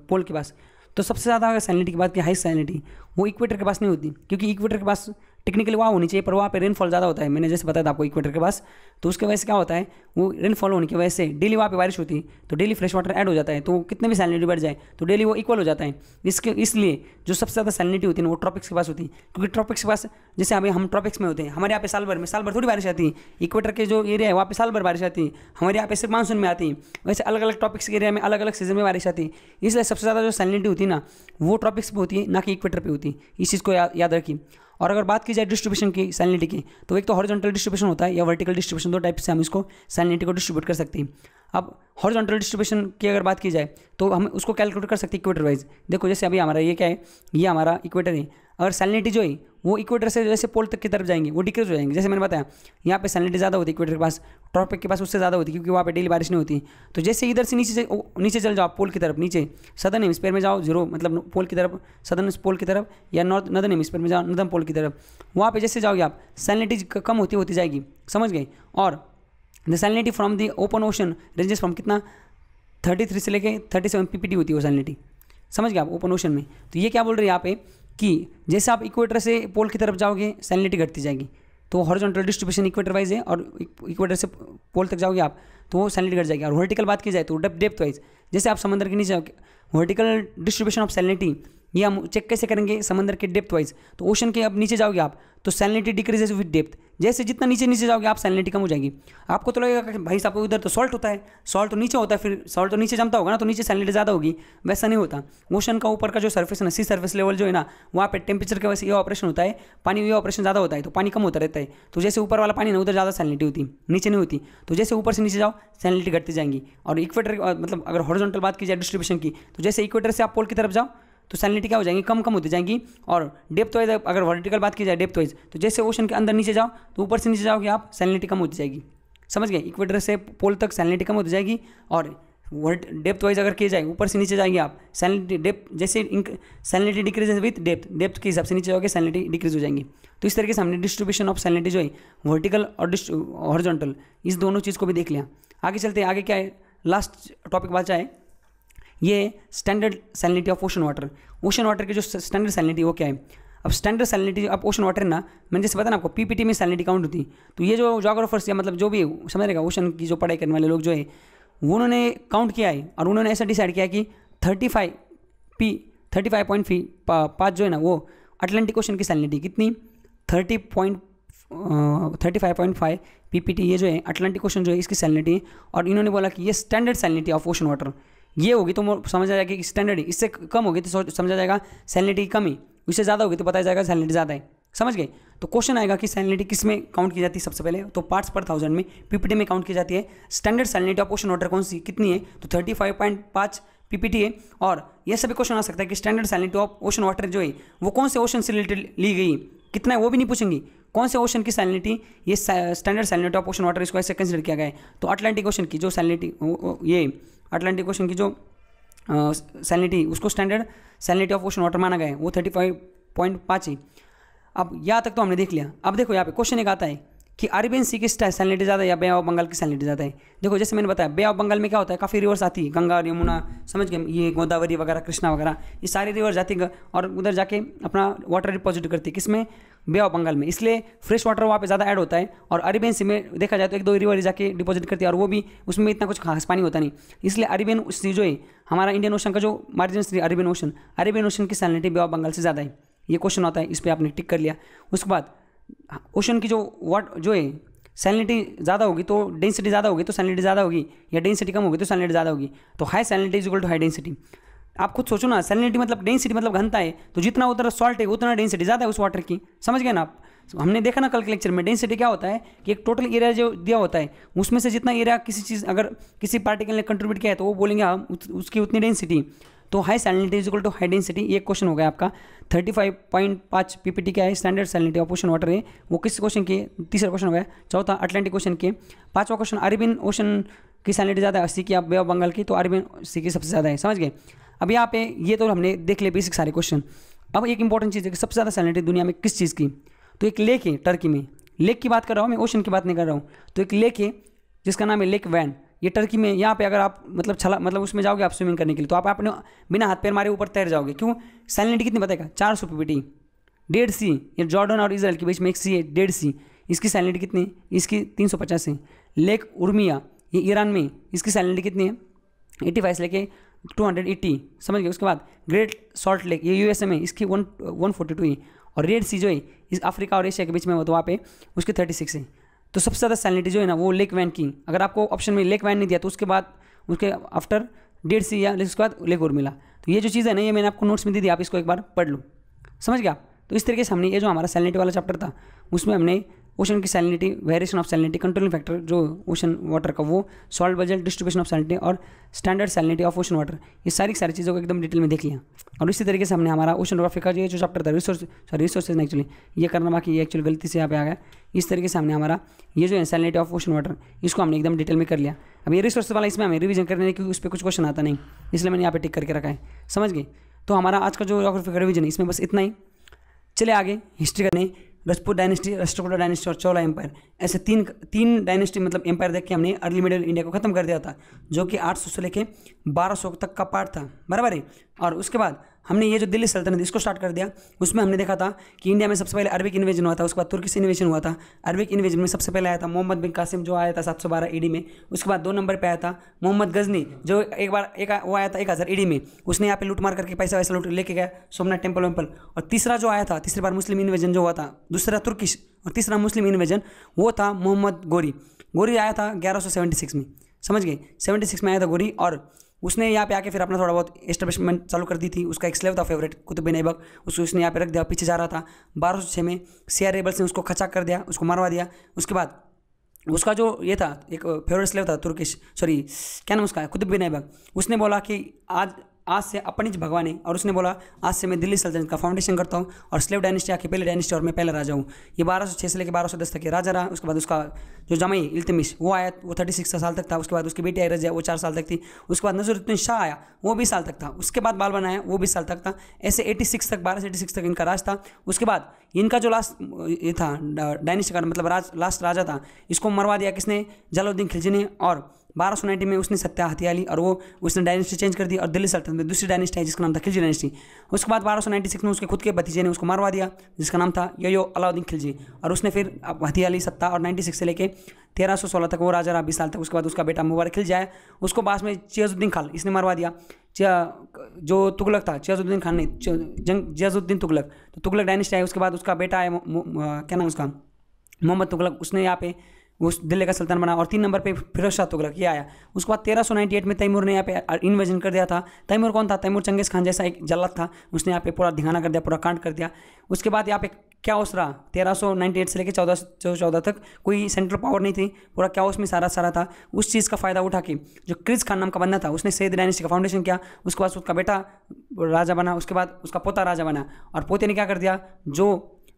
पोल के पास तो सबसे ज़्यादा अगर सैलिनिटी की बात की हाई सैलिनिटी वो इक्वेटर के पास नहीं होती क्योंकि इक्वेटर के पास टेक्निकली वहाँ होनी चाहिए पर वहाँ पर रेनफॉल ज़्यादा होता है मैंने जैसे बताया था आपको इक्वेटर के पास तो उसके वजह से क्या होता है वो रेनफॉल होने की वजह से डेली वहाँ पे बारिश होती है तो डेली फ्रेश वाटर ऐड हो जाता है तो कितने भी सैलिनिटी बढ़ जाए तो डेली वो इक्वल हो जाता है इसके इसलिए जो सबसे ज़्यादा सैलिनिटी होती है वो ट्रॉपिक्स के पास होती है क्योंकि ट्रॉपिक्स के पास जैसे अभी हम ट्रॉपिक्स में होते हैं हमारे यहाँ पे साल भर में साल भर थोड़ी बारिश आती है इक्वेटर के जो एरिया है वहाँ पे साल भर बारिश आती है हमारे यहाँ पे सिर्फ मानसून में आती है वैसे अलग अलग ट्रॉपिक्स के एरिया में अलग अलग सीजन में बारिश आती है इसलिए सबसे ज़्यादा जो सैलिनिटी होती है ना वो ट्रॉपिक्स पर होती है ना कि इक्वेटर पर होती है इस चीज़ को याद रखिए और अगर बात की जाए डिस्ट्रीब्यूशन की सैलिनिटी की तो एक तो हॉरिजॉन्टल डिस्ट्रीब्यूशन होता है या वर्टिकल डिस्ट्रीब्यूशन दो टाइप से हम इसको सैलिनिटी को डिस्ट्रीब्यूट कर सकते हैं अब हॉरिजॉन्टल डिस्ट्रीब्यूशन की अगर बात की जाए तो हम उसको कैलकुलेट कर सकते हैं इक्वेटर वाइज देखो जैसे अभी हमारा ये क्या है ये हमारा इक्वेटर है अगर सैलिनिटी जो है वो इक्वेटर से जैसे पोल तक की तरफ जाएंगे वो डिक्रीज हो जाएंगे जैसे मैंने बताया यहाँ पे सैलिनिटी ज़्यादा होती है इक्वेटर के पास ट्रॉपिक के पास उससे ज़्यादा होती है क्योंकि वहाँ पर डेली बारिश नहीं होती तो जैसे इधर से नीचे से नीचे चल जाओ पोल की तरफ नीचे सदर्न हेमस्पेयर में जाओ जीरो मतलब पोल की तरफ सदर्न पोल की तरफ या नॉर्थ नदन हेमस्पेयर में जाओ नदन पोल की तरफ वहाँ पर जैसे जाओगे आप सैलिनिटी कम होती होती जाएगी समझ गए और the salinity from the open ocean ranges from कितना थर्टी थ्री से लेके थर्टी सेवन पी होती है वो सैलिनिटी समझ गए आप ओपन ओशन में तो ये क्या बोल रहे हैं यहाँ पे कि जैसे आप इक्वेटर से पोल की तरफ जाओगे सैलिनिटी घटती जाएगी तो हॉरिजॉन्टल डिस्ट्रीब्यूशन इक्वेटर वाइज है और इक्वेटर से पोल तक जाओगे आप तो वो सैलिनिटी घट जाएगी और वर्टिकल बात की जाए तो डेप्थ वाइज जैसे आप समंदर के नीचे वर्टिकल डिस्ट्रीब्यूशन ऑफ सैलिनिटी ये हम चेक कैसे करेंगे समंदर के डेप्थ वाइज तो ओशन के अब नीचे जाओगे आप तो सैलिनिटी डिक्रीजेज विद डेप्थ जैसे जितना नीचे नीचे जाओगे आप सैलिनिटी कम हो जाएगी आपको तो लगेगा कि भाई साहब उधर तो सॉल्ट होता है सॉल्ट तो नीचे होता है फिर सॉल्ट तो नीचे जमता होगा ना तो नीचे सैलिनिटी ज़्यादा होगी वैसा नहीं होता ओशन का ऊपर का जो सर्फेस है ना सी सर्फेस लेवल जो है ना वहाँ पर टेम्परेचर के वैसे ये ऑपरेशन होता है पानी ये ऑपरेशन ज़्यादा होता है तो पानी कम होता रहता है तो जैसे ऊपर वाला पानी ना उधर ज़्यादा सैलिनिटी होती नीचे नहीं होती तो जैसे ऊपर से नीचे जाओ सैलिनिटी घटती जाएंगी और इक्वेटर मतलब अगर हॉरिजॉन्टल बात की जाए डिस्ट्रीब्यूशन की तो जैसे इक्वेटर से आप पोल की तरफ जाओ तो सैलिनिटी क्या हो जाएंगी कम कम होती जाएंगी और डेप्थ वाइज अगर वर्टिकल बात की जाए डेप्थ वाइज तो जैसे ओशन के अंदर नीचे जाओ तो ऊपर से नीचे जाओगे आप सैलिनिटी कम होती जाएगी समझ गए इक्वेटर से पोल तक सैलिनिटी कम होती जाएगी और वर्ट डेप्थ वाइज अगर किए जाए ऊपर से नीचे जाएंगे आप सैलिनिटी डेप्थ जैसे salinity decrease with depth depth के हिसाब से नीचे जाओगे सैलिनिटी डिक्रीज हो जाएंगी तो इस तरीके से हमने डिस्ट्रीब्यूशन ऑफ सैलिनिटी जो है वर्टिकल और हॉर्जोंटल इस दोनों चीज़ को भी देख लिया आगे चलते हैं आगे क्या है लास्ट टॉपिक बात चाहे ये standard salinity of ocean water ocean water की जो स्टैंडर्ड सैलिनिटी वो क्या है अब स्टैंडर्ड सैलिनिटी अब ओशन वाटर ना मैंने जैसे बताया ना आपको पीपीटी में सैलिनिटी काउंट होती तो ये जो जोग्राफर्स या मतलब जो भी समझ रहेगा ओशन की जो पढ़ाई करने वाले लोग जो है उन्होंने काउंट किया है और उन्होंने ऐसा डिसाइड किया कि thirty five P thirty five point five पाँच जो है ना वो अटलांटिक ओशन की सैलिनिटी कितनी thirty point thirty five point five P P T ये जो है अटलांटिक ओशन जो है इसकी सैलिनिटी है और इन्होंने बोला कि ये standard salinity of ocean water ये होगी तो समझा जाएगा कि स्टैंडर्ड इससे कम होगी तो समझा जाएगा सैलिनिटी की कमी इससे ज़्यादा होगी तो बताया जाएगा सैलिनिटी ज़्यादा है समझ गए तो क्वेश्चन आएगा कि सैलिनिटी किस में काउंट की जाती है सबसे पहले तो पार्ट्स पर थाउजेंड में पीपीटी में काउंट की जाती है standard salinity of question order कौन सी कितनी है तो थर्टी फाइव पॉइंट पाँच पीपीटी है और यह सभी क्वेश्चन आ सकता है कि standard salinity of ocean water जो है वो कौन से ओशन से रिलेटेड ली गई कितना है वो भी नहीं पूछेंगी कौन से ओशन की सैलिनिटी ये standard salinity of ocean water इसको ऐसे कंसिडर किया गया है तो अटलांटिक ओशन की जो सैलिनिटी ये अटलांटिक ओशन की जो सैलिनिटी उसको standard salinity of ocean water माना गया है वो थर्टी फाइव पॉइंट पाँच है अब यहाँ तक तो हमने देख लिया अब देखो यहाँ पे क्वेश्चन एक आता है कि अरबियन सी की सैलिनिटी ज़्यादा है या बे ऑफ बंगाल की सैलिनिटी ज़्यादा है देखो जैसे मैंने बताया बे ऑफ बंगाल में क्या होता है काफ़ी रिवर्स आती है गंगा और यमुना समझ गए ये गोदावरी वगैरह कृष्णा वगैरह ये सारी रिवर्स जाती है और उधर जाके अपना वाटर डिपॉजिट करती है किसमें बे ऑफ बंगाल में इसलिए फ्रेश वाटर वहाँ पे ज़्यादा ऐड होता है और अरेबियन सी में देखा जाए तो एक दो रिवर जाके डिपॉजिट करती है और वो भी उसमें इतना कुछ खास पानी होता नहीं इसलिए अरेबियन सी जो है हमारा इंडियन ओशन का जो margin sea Arabian ocean Arabian ocean की सैलिनिटी बे ऑफ बंगाल से ज़्यादा है ये क्वेश्चन आता है इस पर आपने टिक कर लिया उसके बाद ओशन की जो वाट जो है सैलिनिटी ज़्यादा होगी तो डेंसिटी ज़्यादा होगी तो सैलिनिटी ज़्यादा होगी या डेंसिटी कम होगी तो सैलिनिटी ज़्यादा होगी तो high salinity is equal to high density आप खुद सोचो ना सैलिनिटी मतलब डेंसिटी मतलब घनता है तो जितना उधर सॉल्ट है उतना डेंसिटी ज़्यादा है उस वाटर की समझ गए ना आप हमने देखा ना कल के लेक्चर में डेंसिटी क्या होता है कि एक टोटल एरिया जो दिया होता है उसमें से जितना एरिया किसी चीज़ अगर किसी पार्टिकल ने कंट्रीब्यूट किया है तो वो बोलेंगे हम हाँ, उसकी उतनी डेंसिटी तो high salinity is equal to high density ये क्वेश्चन हो गया आपका थर्टी फाइव पॉइंट पाँच पीपीटी क्या है standard salinity of ocean water है वो किस क्वेश्चन के तीसरा क्वेश्चन हो गया चौथा अटलांटिक क्वेश्चन के पांचवा क्वेश्चन अरबिन ओशन की सैलिनिटी ज़्यादा है सी की आप बंगाल की तो अरबिन सी की सबसे ज़्यादा है समझ गए अब यहाँ पे ये तो हमने देख लिया बेसिक सारे क्वेश्चन अब एक इंपॉर्टेंट चीज़ है कि सबसे ज़्यादा सैलिटी दुनिया में किस चीज़ की तो एक लेक है टर्की में लेक की बात कर रहा हूँ मैं ओशन की बात नहीं कर रहा हूँ तो एक लेक है जिसका नाम है लेक वैन ये टर्की में यहाँ पे अगर आप मतलब छला मतलब उसमें जाओगे आप स्विमिंग करने के लिए तो आप अपने बिना हाथ पैर मारे ऊपर तैर जाओगे क्यों सैलिनिटी कितनी बताएगा चार सौ पीपीटी डेढ़ सी ये जॉर्डन और इसराइल के बीच में एक सी है डेढ़ सी इसकी सैलिनिटी कितनी है इसकी तीन सौ पचास है लेक उर्मिया ये ईरान में इसकी सैलिनिटी कितनी है एट्टी फाइव लेके टू हंड्रेड एट्टी समझ गए उसके बाद ग्रेट सॉल्ट लेक ये यूएसए में इसकी वन वन फोर्टी टू है और रेड सी जो है इस अफ्रीका और एशिया के बीच में वो तो वहाँ पे उसकी थर्टी सिक्स है तो सबसे ज़्यादा सैलिनिटी जो है ना वो लेक वैन की अगर आपको ऑप्शन में लेक वैन नहीं दिया तो उसके बाद उसके आफ्टर डेढ़ सी या उसके बाद लेक और मिला तो ये जो चीज़ है ना ये मैंने आपको नोट्स में दी थी आप इसको एक बार पढ़ लो समझ गया तो इस तरीके से हमने ये जो हमारा सैलिनिटी वाला चैप्टर था उसमें हमने ओशन की salinity variation of salinity controlling factor जो ओशन वाटर का वो salt budget distribution of salinity और standard salinity of ocean water ये सारी सारी चीज़ों को एकदम डिटेल में देख लिया और इसी तरीके से हमने हमारा ओशनोग्राफी का जो चैप्टर था रिसोर्स सॉरी रिसोर्सेज एक्चुअली ये करना बाकी ये एक्चुअली गलती से यहाँ पे आ गया इस तरीके से हमने हमारा ये जो है सैलिनिटी ऑफ ओशन वाटर इसको हमने एकदम डिटेल में कर लिया अब ये रिसोर्स वाला इसमें हमें रिविजन करने क्योंकि उस पर कुछ क्वेश्चन आता नहीं इसलिए मैंने यहाँ पे टिक करके रखा है समझ गए तो हमारा आज का जो जोग्राफी का रिविजन है इसमें बस इतना ही चले आगे हिस्ट्री करने रजपूत डायनेस्टी राष्ट्रकुटा डायनेस्टी और चौला एम्पायर ऐसे तीन तीन डायनेस्टी मतलब एम्पायर देख के हमने अर्ली मिडिल इंडिया को खत्म कर दिया था जो कि 800 से लेके 1200 तक का पार्ट था बराबर है और उसके बाद हमने ये जो दिल्ली सल्तनत इसको स्टार्ट कर दिया उसमें हमने देखा था कि इंडिया में सबसे पहले अरबिक इन्वेजन हुआ था उसके बाद से इन्वेजन हुआ था अरबिक इन्वेजन में सबसे पहले आया था मोहम्मद बिन कासिम जो आया था सात सौ बारह ईडी e में उसके बाद दो नंबर पर आया था मोहम्मद गजनी जो एक बार एक वो आया था एक हज़ार ईडी e में उसने यहाँ पे लूट मार करके पैसा वैसा लूट लेके गया सोमनाथ टेम्पल वेम्पल और तीसरा जो आया था तीसरी बार मुस्लिम इन्वेजन जो हुआ था दूसरा तुर्किश और तीसरा मुस्लिम इन्वेजन वो था मोहम्मद गोरी गोरी आया था ग्यारह में समझ गए सेवेंटी में आया था गोरी और उसने यहाँ पे आके फिर अपना थोड़ा बहुत एस्टेब्लिशमेंट चालू कर दी थी उसका एक स्लेव था फेवरेट कुतुबिन ऐबक उसको उसने यहाँ पे रख दिया पीछे जा रहा था बारह सौ छः में सियार रेबल्स ने उसको खचा कर दिया उसको मारवा दिया उसके बाद उसका जो ये था एक फेवरेट स्लेव था तुर्किश सॉरी क्या नाम उसका कुतुबिन ऐबक उसने बोला कि आज आज से अपनिज भगवान है और उसने बोला आज से मैं दिल्ली सल्तनत का फाउंडेशन करता हूँ और स्लेव डायनेस्टी आके पहले डायनेस्टी और मैं पहला राजा हूँ ये बारह सौ छः से लेकर बारह सौ दस तक के राजा रहा उसके बाद उसका जो जमाई इल्तमिश वो आया वो थर्टी सिक्स साल तक था उसके बाद उसकी बेटी आई रजिया वो चार साल तक थी उसके बाद नजरुद्दीन शाह आया वो बीस साल तक था उसके बाद बाल बनाया वो बीस साल तक था ऐसे एटी सिक्स तक बारह से एटी सिक्स तक इनका राज था उसके बाद इनका जो लास्ट ये था डायनेस्टी का मतलब राज लास्ट राजा था इसको मरवा दिया किसने जलाउद्दीन खिलजी ने और बारह सौ नाइन्टी में उसने सत्या हथिया ली और वो उसने डायनेस्टी चेंज कर दी और दिल्ली सल्तनत में दूसरी डायनेस्टी है जिसका नाम था खिलजी डायनेस्टी उसके बाद बारह सौ नाइन्टी सिक्स में उसके खुद के भतीजे ने उसको मारवा दिया जिसका नाम था यो यो अलाउद्दीन खिलजी और उसने फिर हथिया ली सत्ता और नाइन्टी सिक्स से लेकर तेरह सौ सोलह तक वो राजा रहा बीस साल तक उसके बाद उसका बेटा मुबारक खिल जाए उसको बाद में चियाजुद्दीन खाल इसने मरवा दिया जो तुगलक था चियाजुद्दीन खान ने जंग जियाजुद्दीन तुगलक तो तुगलक डायनेस्टी आई उसके बाद उसका बेटा आया क्या नाम उसका मोहम्मद तुगलक उसने यहाँ पे उस दिल्ली का सुल्तान बना और तीन नंबर पे फिरोज शाह तुगलक तो ये आया उसके बाद तेरह सौ नाइन्टी एट में तैमूर ने यहाँ पे इन्वेजन कर दिया था तैमूर कौन था तैमूर चंगेज खान जैसा एक जल्लत था उसने यहाँ पे पूरा धिंगाना कर दिया पूरा कांड कर दिया उसके बाद यहाँ पे क्या उस रहा तेरह सौ नाइन्टी एट से लेकर चौदह सौ चौदह तक कोई सेंट्रल पावर नहीं थी पूरा क्या उसमें सारा सारा था उस चीज़ का फ़ायदा उठा के जो क्रिज खान नाम का बंदा था उसने सैद डायनेस्टी का फाउंडेशन किया उसके बाद उसका बेटा राजा बना उसके बाद उसका पोता राजा बना और पोते ने क्या कर दिया जो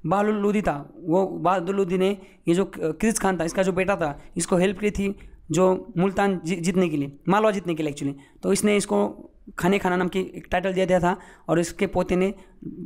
बहादुल लोधी था वो बहादुल लोधी ने ये जो क्रिज खान था इसका जो बेटा था इसको हेल्प की थी जो मुल्तान जीतने के लिए मालवा जीतने के लिए एक्चुअली तो इसने इसको खाने खाना नाम की एक टाइटल दिया गया था और इसके पोते ने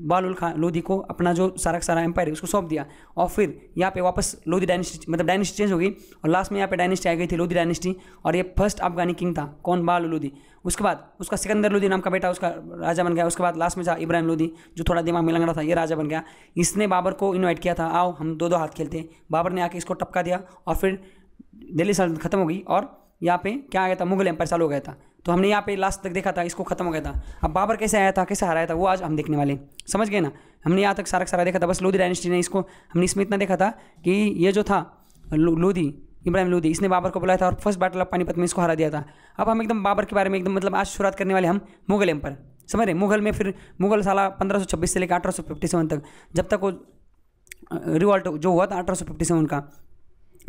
बाल उल खान लोधी को अपना जो सारा सारा एम्पायर है उसको सौंप दिया और फिर यहाँ पे वापस लोधी डायनेस्टी मतलब डायनेस्टी चेंज हो गई और लास्ट में यहाँ पे डायनेस्टी आ गई थी लोधी डायनेस्टी और ये फर्स्ट अफगानी किंग था कौन बाल लोधी उसके बाद उसका सिकंदर लोधी नाम का बेटा उसका राजा बन गया उसके बाद लास्ट में था इब्राहिम लोधी जो थोड़ा दिमाग में लग रहा था ये राजा बन गया इसने बाबर को इन्वाइट किया था आओ हम दो दो हाथ खेलते बाबर ने आके इसको टपका दिया और फिर दिल्ली सल्तनत खत्म हो गई और यहाँ पे क्या आ गया था मुगल एम्पायर चालू हो गया था तो हमने यहाँ पे लास्ट तक देखा था इसको खत्म हो गया था अब बाबर कैसे आया था कैसे हराया था वो आज हम देखने वाले समझ गए ना हमने यहाँ तक सारा सारा देखा था बस लोधी डायनेस्टी ने इसको हमने इसमें इतना देखा था कि ये जो था लोधी इब्राहिम लोधी इसने बाबर को बुलाया था और फर्स्ट बैटल ऑफ पानीपत में इसको हरा दिया था अब हम एकदम बाबर के बारे में एकदम मतलब आज शुरुआत करने वाले हम मुगल एम्पर समझ रहे मुगल में फिर मुगल साला छब्बीस से लेकर सेवन तक जब तक वो रिवॉल्ट जो हुआ था सेवन का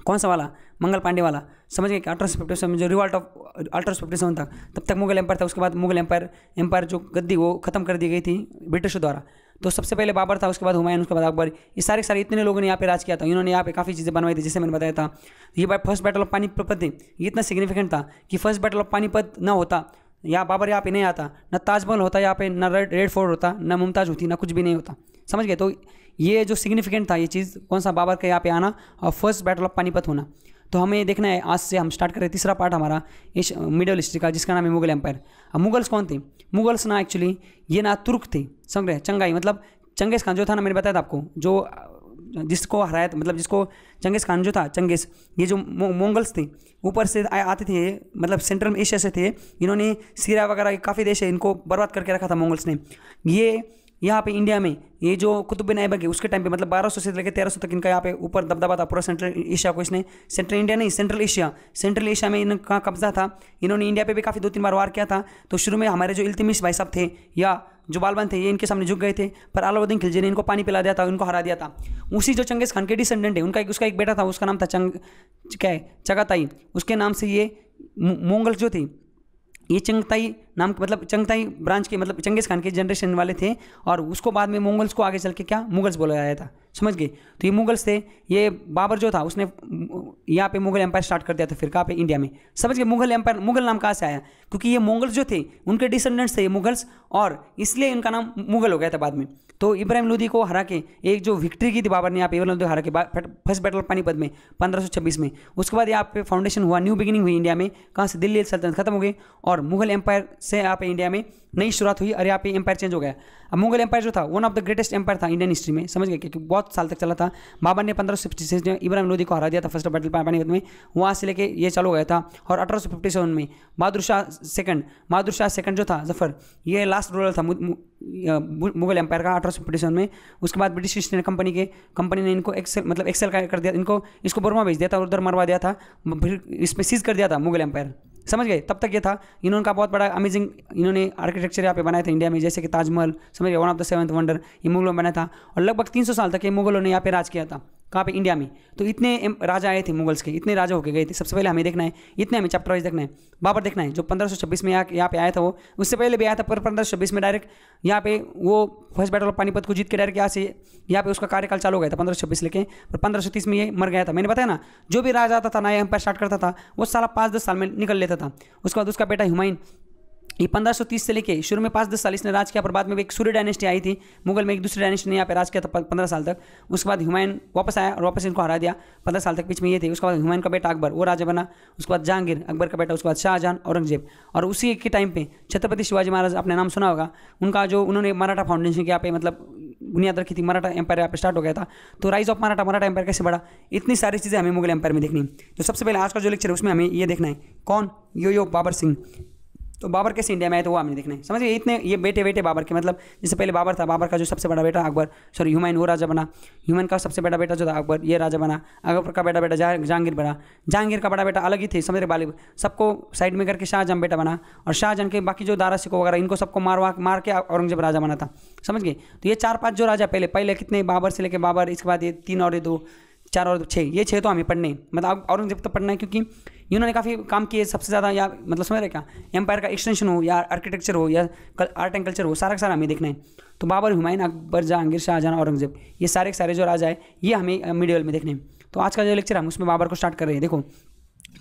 कौन सा वाला मंगल पांडे वाला समझ गए कि अठारह सौ फिफ्टी सेवन जो रिवॉल्ट ऑफ अठारह सौ फिफ्टी सेवन तक तब तक मुगल एम्पायर था उसके बाद मुगल एम्पायर एम्पायर जो गद्दी वो खत्म कर दी गई थी ब्रिटिशों द्वारा तो सबसे पहले बाबर था उसके बाद हुमायूं उसके बाद अकबर ये सारे सारे इतने लोगों ने यहाँ पे राज किया था इन्होंने यहाँ पे काफ़ी चीज़ें बनवाई थी जैसे मैंने बताया था ये बार फर्स्ट बैटल ऑफ पानीपत ये इतना सिग्निफिकेंट था कि फर्स्ट बैटल ऑफ पानीपत ना होता या बाबर यहाँ पे नहीं आता ना ताजमहल होता यहाँ पे ना रेड रेड फोर्ट होता ना मुमताज़ होती ना कुछ भी नहीं होता समझ गए तो ये जो सिग्निफिकेंट था ये चीज़ कौन सा बाबर का यहाँ पे आना और फर्स्ट बैटल ऑफ पानीपत होना तो हमें देखना है आज से हम स्टार्ट कर रहे हैं तीसरा पार्ट हमारा इस मिडल हिस्ट्री का जिसका नाम है मुगल एम्पायर अब मुगल्स कौन थे मुगल्स ना एक्चुअली ये ना तुर्क थे समझ रहे चंगाई मतलब चंगेज़ खान जो था ना मैंने बताया था आपको जो जिसको हराया मतलब जिसको चंगेज़ खान जो था चंगेज़ ये जो मंगल्स मोंगल्स थे ऊपर से आ, आते थे मतलब सेंट्रल एशिया से थे इन्होंने सीरा वगैरह काफ़ी देश है इनको बर्बाद करके रखा था मोंगल्स ने ये यहाँ पे इंडिया में ये जो कुतुबीन ऐबक है उसके टाइम पे मतलब बारह सौ से लेकर तेरह सौ तक इनका यहाँ पे ऊपर दबदबा था पूरा सेंट्रल एशिया को इसने सेंट्रल इंडिया नहीं सेंट्रल एशिया सेंट्रल एशिया में इनका कब्जा था इन्होंने इंडिया पे भी काफ़ी दो तीन बार वार किया था तो शुरू में हमारे जो इल्तमिश भाई साहब थे या जो बालबन थे ये इनके सामने झुक गए थे पर अलाउद्दीन खिलजी ने इनको पानी पिला दिया था इनको हरा दिया था उसी जो चंगेज़ खान के डिसेंडेंट है उनका एक उसका एक बेटा था उसका नाम था चंग क्या है चगाताई उसके नाम से ये मोंगल जो थी ये चंगताई नाम मतलब चंगताई ब्रांच के मतलब चंगेज खान के जनरेशन वाले थे और उसको बाद में मुगल्स को आगे चल के क्या मुगल्स बोला जाया था समझ गए तो ये मुगल्स थे ये बाबर जो था उसने यहाँ पे मुगल एम्पायर स्टार्ट कर दिया था फिर कहाँ पे इंडिया में समझ गए मुगल एम्पायर मुगल नाम कहाँ से आया क्योंकि ये मुगल्स जो थे उनके डिसेंडेंट्स थे ये मुगल्स और इसलिए इनका नाम मुगल हो गया था बाद में तो इब्राहिम लोधी को हरा के एक जो विक्ट्री की थी बाबर ने यहाँ पे इब्राहिम लोधी हरा के फर्स्ट बैटल पानीपत में पंद्रह में उसके बाद यहाँ पे फाउंडेशन हुआ न्यू बिगिनिंग हुई इंडिया में कहाँ से दिल्ली सल्तनत खत्म हो गई और मुगल एम्पायर से यहाँ पे इंडिया में नई शुरुआत हुई और यहाँ पे एम्पायर चेंज हो गया अब मुगल एम्पायर जो था one of the greatest empire था इंडियन हिस्ट्री में समझ गए क्योंकि बहुत साल तक चला था बाबर ने पंद्रह सौ सिक्स में इब्राहिम लोधी को हरा दिया था फर्स्ट बैटल पानी में वहाँ से लेके ये चालू गया था और अठारह सौ फिफ्टी सेवन में बहादुर शाह सेकंड बहादुर शाह सेकंड जो था जफर ये लास्ट रूलर था मुगल एम्पायर का अठारह सौ फिफ्टी सेवन में उसके बाद ब्रिटिश ईस्ट इंडिया कंपनी के कंपनी ने इनको एक्सेल मतलब एक्सेल कर दिया इनको इसको बर्मा भेज दिया था और उधर मरवा दिया था फिर इसमें सीज कर दिया था मुगल एम्पायर समझ गए तब तक ये था इन्होंने का बहुत बड़ा अमेजिंग इन्होंने आर्किटेक्चर यहाँ पे बनाया था इंडिया में जैसे कि ताजमहल समझ गए one of the seventh wonder ये मुगलों ने बनाया था और लगभग तीन साल तक ये मुगलों ने यहाँ पे राज किया था कहाँ पे इंडिया में तो इतने राजा आए थे मुगल्स के इतने राजा होके गए थे सबसे पहले हमें देखना है इतने हमें चैप्टर वाइज देखना है बाबर देखना है जो पंद्रह सौ छब्बीस में यहाँ पे आया था वो उससे पहले भी आया था पर पंद्रह सौ छब्बीस में डायरेक्ट यहाँ पे वो फर्स्ट बैटल ऑफ पानीपत को जीत के डायरेक्ट यहाँ से यहाँ पे उसका कार्यकाल चालू हो गया था पंद्रह सौ छब्बीस लेके पर पंद्रह में ये मर गया था मैंने बताया ना जो भी राजा आता था नया एम्पायर स्टार्ट करता था वो सारा पाँच दस साल में निकल लेता था उसके बाद उसका बेटा हुमायूं ये 1530 से लेके शुरू में पाँच दस साल इसने राज किया पर बाद में एक सूर्य डायनेस्टी आई थी मुगल में एक दूसरी डायनेस्टी ने यहाँ पे राज किया था पंद्रह साल तक उसके बाद हुमायूं वापस आया और वापस इनको हरा दिया पंद्रह साल तक बीच में ये थे उसके बाद हुमायूं का बेटा अकबर वो राजा बना उसके बाद जहांगीर अकबर का बेटा उसके बाद शाहजहां औरंगजेब और उसी के टाइम पर छत्रपति शिवाजी महाराज अपने नाम सुना होगा उनका जो उन्होंने मराठा फाउंडेशन के यहाँ पे मतलब बुनियाद रखी थी मराठा एम्पायर यहाँ पे स्टार्ट हो गया था तो rise of Maratha Maratha empire कैसे बढ़ा इतनी सारी चीज़ें हमें मुगल एम्पायर में देखनी तो सबसे पहले आज का जो लेक्चर है उसमें हमें ये देखना है कौन यो यो बाबर सिंह तो बाबर कैसे इंडिया में आए तो वो हमने देखना है समझ गए इतने ये बेटे बेटे बाबर के मतलब जैसे पहले बाबर था बाबर का जो सबसे बड़ा बेटा अकबर सॉरी ह्यूमन वो राजा बना ह्यूमन का सबसे बड़ा बेटा जो था अकबर ये राजा बना अकबर का बेटा बेटा जहांगीर बना जहांगीर का बड़ा बेटा अलग ही थे समझ रहे बालिब सबको साइड में करके शाहजहां बेटा बना और शाहजहां के बाकी जो दारा सिको वगैरह इनको सबको मारवा मार के औरंगजेब राजा बना था समझ गए तो ये चार पाँच जो राजा पहले पहले कितने बाबर से लेके बाबर इसके बाद ये तीन और ये दो चार और छः ये छः तो हमें पढ़ने मतलब औरंगजेब तो पढ़ना है क्योंकि इन्होंने काफ़ी काम किए सबसे ज़्यादा या मतलब समझ रहे क्या एम्पायर का एक्सटेंशन हो या आर्किटेक्चर हो या आर्ट एंड कल्चर हो सारा का सारा हमें देखना है तो बाबर हुमायूं अकबर जहांगीर शाहजहां औरंगजेब ये सारे सारे जो राजा है ये हमें मिडियल में देखने हैं तो आज का जो लेक्चर हम उसमें बाबर को स्टार्ट कर रहे हैं देखो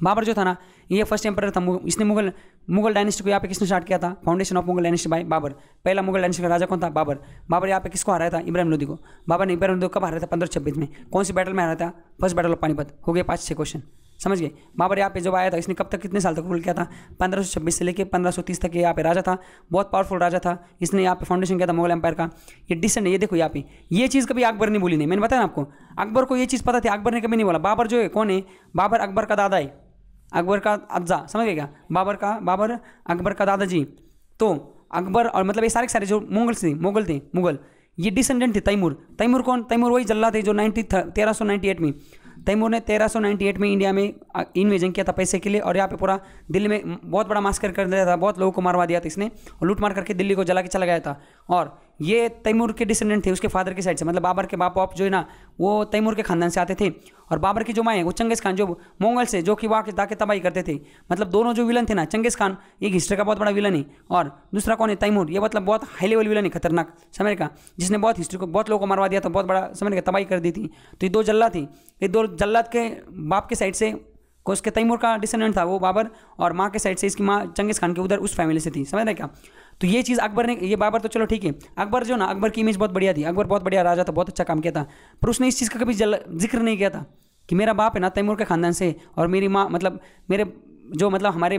बाबर जो था ना ये फर्स्ट एम्पायर था इसने मुगल मुगल डायनेस्टी को यहाँ पे किसने स्टार्ट किया था foundation of Mughal dynasty by Babur पहला मुगल डायनेस्टी का राजा कौन था बाबर बाबर यहाँ पे किसको हराया था इब्राहिम लोदी को बाबर ने इब्राहिम लोदी कब हारा था पंद्रह छब्बीस में कौन सी बैटल में हारा था फर्स्ट बैटल ऑफ पानीपत हो गया पाँच छः क्वेश्चन समझ गए बाबर यहाँ पे जब आया था इसने कब तक कितने साल तक रूल किया था 1526 से लेकर 1530 तक ये यहाँ पे राजा था बहुत पावरफुल राजा था इसने यहाँ पे फाउंडेशन किया था मुगल एम्पायर का ये डिसेंट है ये देखो यहाँ पे ये चीज़ कभी अकबर ने बोली नहीं मैंने बताया ना आपको अकबर को ये चीज़ पता थी अकबर ने कभी नहीं बोला बाबर जो है कौन है बाबर अकबर का दादा है अकबर का अज्जा समझ गए क्या बाबर का बाबर अकबर का दादाजी तो अकबर और मतलब ये सारे सारे जो मुगल थे मुगल थे मुगल ये डिसेंडेंट थे तैमूर तैमूर कौन तैमूर वही जल्ला थे जो नाइनटी तेरह सौ नाइन्टी एट में तैमूर ने 1398 में इंडिया में इन्वेजन किया था पैसे के लिए और यहाँ पे पूरा दिल्ली में बहुत बड़ा मास्कर कर दिया था बहुत लोगों को मारवा दिया था इसने और लूट मार करके दिल्ली को जला के चला गया था और ये तैमूर के डिसेंडेंट थे उसके फादर की साइड से मतलब बाबर के बाप बाप जो है ना वो तैमूर के खानदान से आते थे और बाबर की जो माए वो चंगेज़ खान जो मंगल से जो कि के दाके तबाही करते थे मतलब दोनों जो विलन थे ना चंगेज़ खान एक हिस्ट्री का बहुत बड़ा विलन है और दूसरा कौन है तैमूर ये मतलब बहुत हाई लेवल विलन है खतरनाक समय का जिसने बहुत हिस्ट्री को बहुत लोगों को मरवा दिया था बहुत बड़ा समय का तबाही कर दी थी तो ये दो जल्ला थी ये दो जल्लाद के बाप के साइड से को उसके तैमूर का डिसेंडेंट था वो बाबर और माँ के साइड से इसकी माँ चंगेज़ खान के उधर उस फैमिली से थी समझ रहे क्या तो ये चीज़ अकबर ने ये बाबर तो चलो ठीक है अकबर जो ना अकबर की इमेज बहुत बढ़िया थी अकबर बहुत बढ़िया राजा था बहुत अच्छा काम किया था पर उसने इस चीज़ का कभी जिक्र नहीं किया था कि मेरा बाप है ना तैमूर के ख़ानदान से और मेरी माँ मतलब मेरे जो मतलब हमारे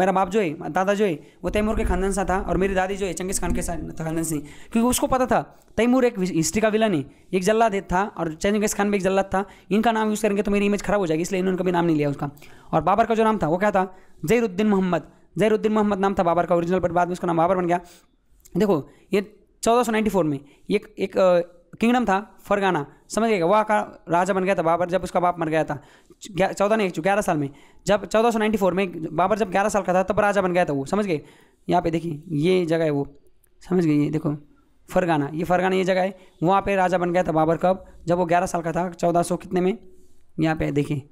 मेरा बाप जो है दादा जो है वो तैमूर के खानदान सा था और मेरी दादी जो है चंगेज़ खान के साथ खानदान से क्योंकि उसको पता था तैमूर एक हिस्ट्री का विलन है एक जल्लाद था और चंगेज़ खान भी एक जल्लाद था इनका नाम यूज़ करेंगे तो मेरी इमेज खराब हो जाएगी इसलिए इन्होंने कभी नाम नहीं लिया उसका और बाबर का जो नाम था वो क्या था जैरुद्दीन मोहम्मद जैरुद्दीन मोहम्मद नाम था बाबर का ओरिजिनल बट बाद में उसका नाम बाबर बन गया देखो ये फोर में एक एक किंगडम था फरगाना समझ गएगा वहाँ का राजा बन गया था बाबर जब उसका बाप मर गया था चौदह नहीं ग्यारह साल में जब फोर में बाबर जब ग्यारह साल का था तब राजा बन गया था वो समझ गए यहाँ पे देखिए ये जगह है वो समझ गए ये देखो फरगाना ये फरगाना ये जगह है वहाँ पे राजा बन गया था बाबर कब जब वो ग्यारह साल का था चौदह कितने में यहाँ पे देखिए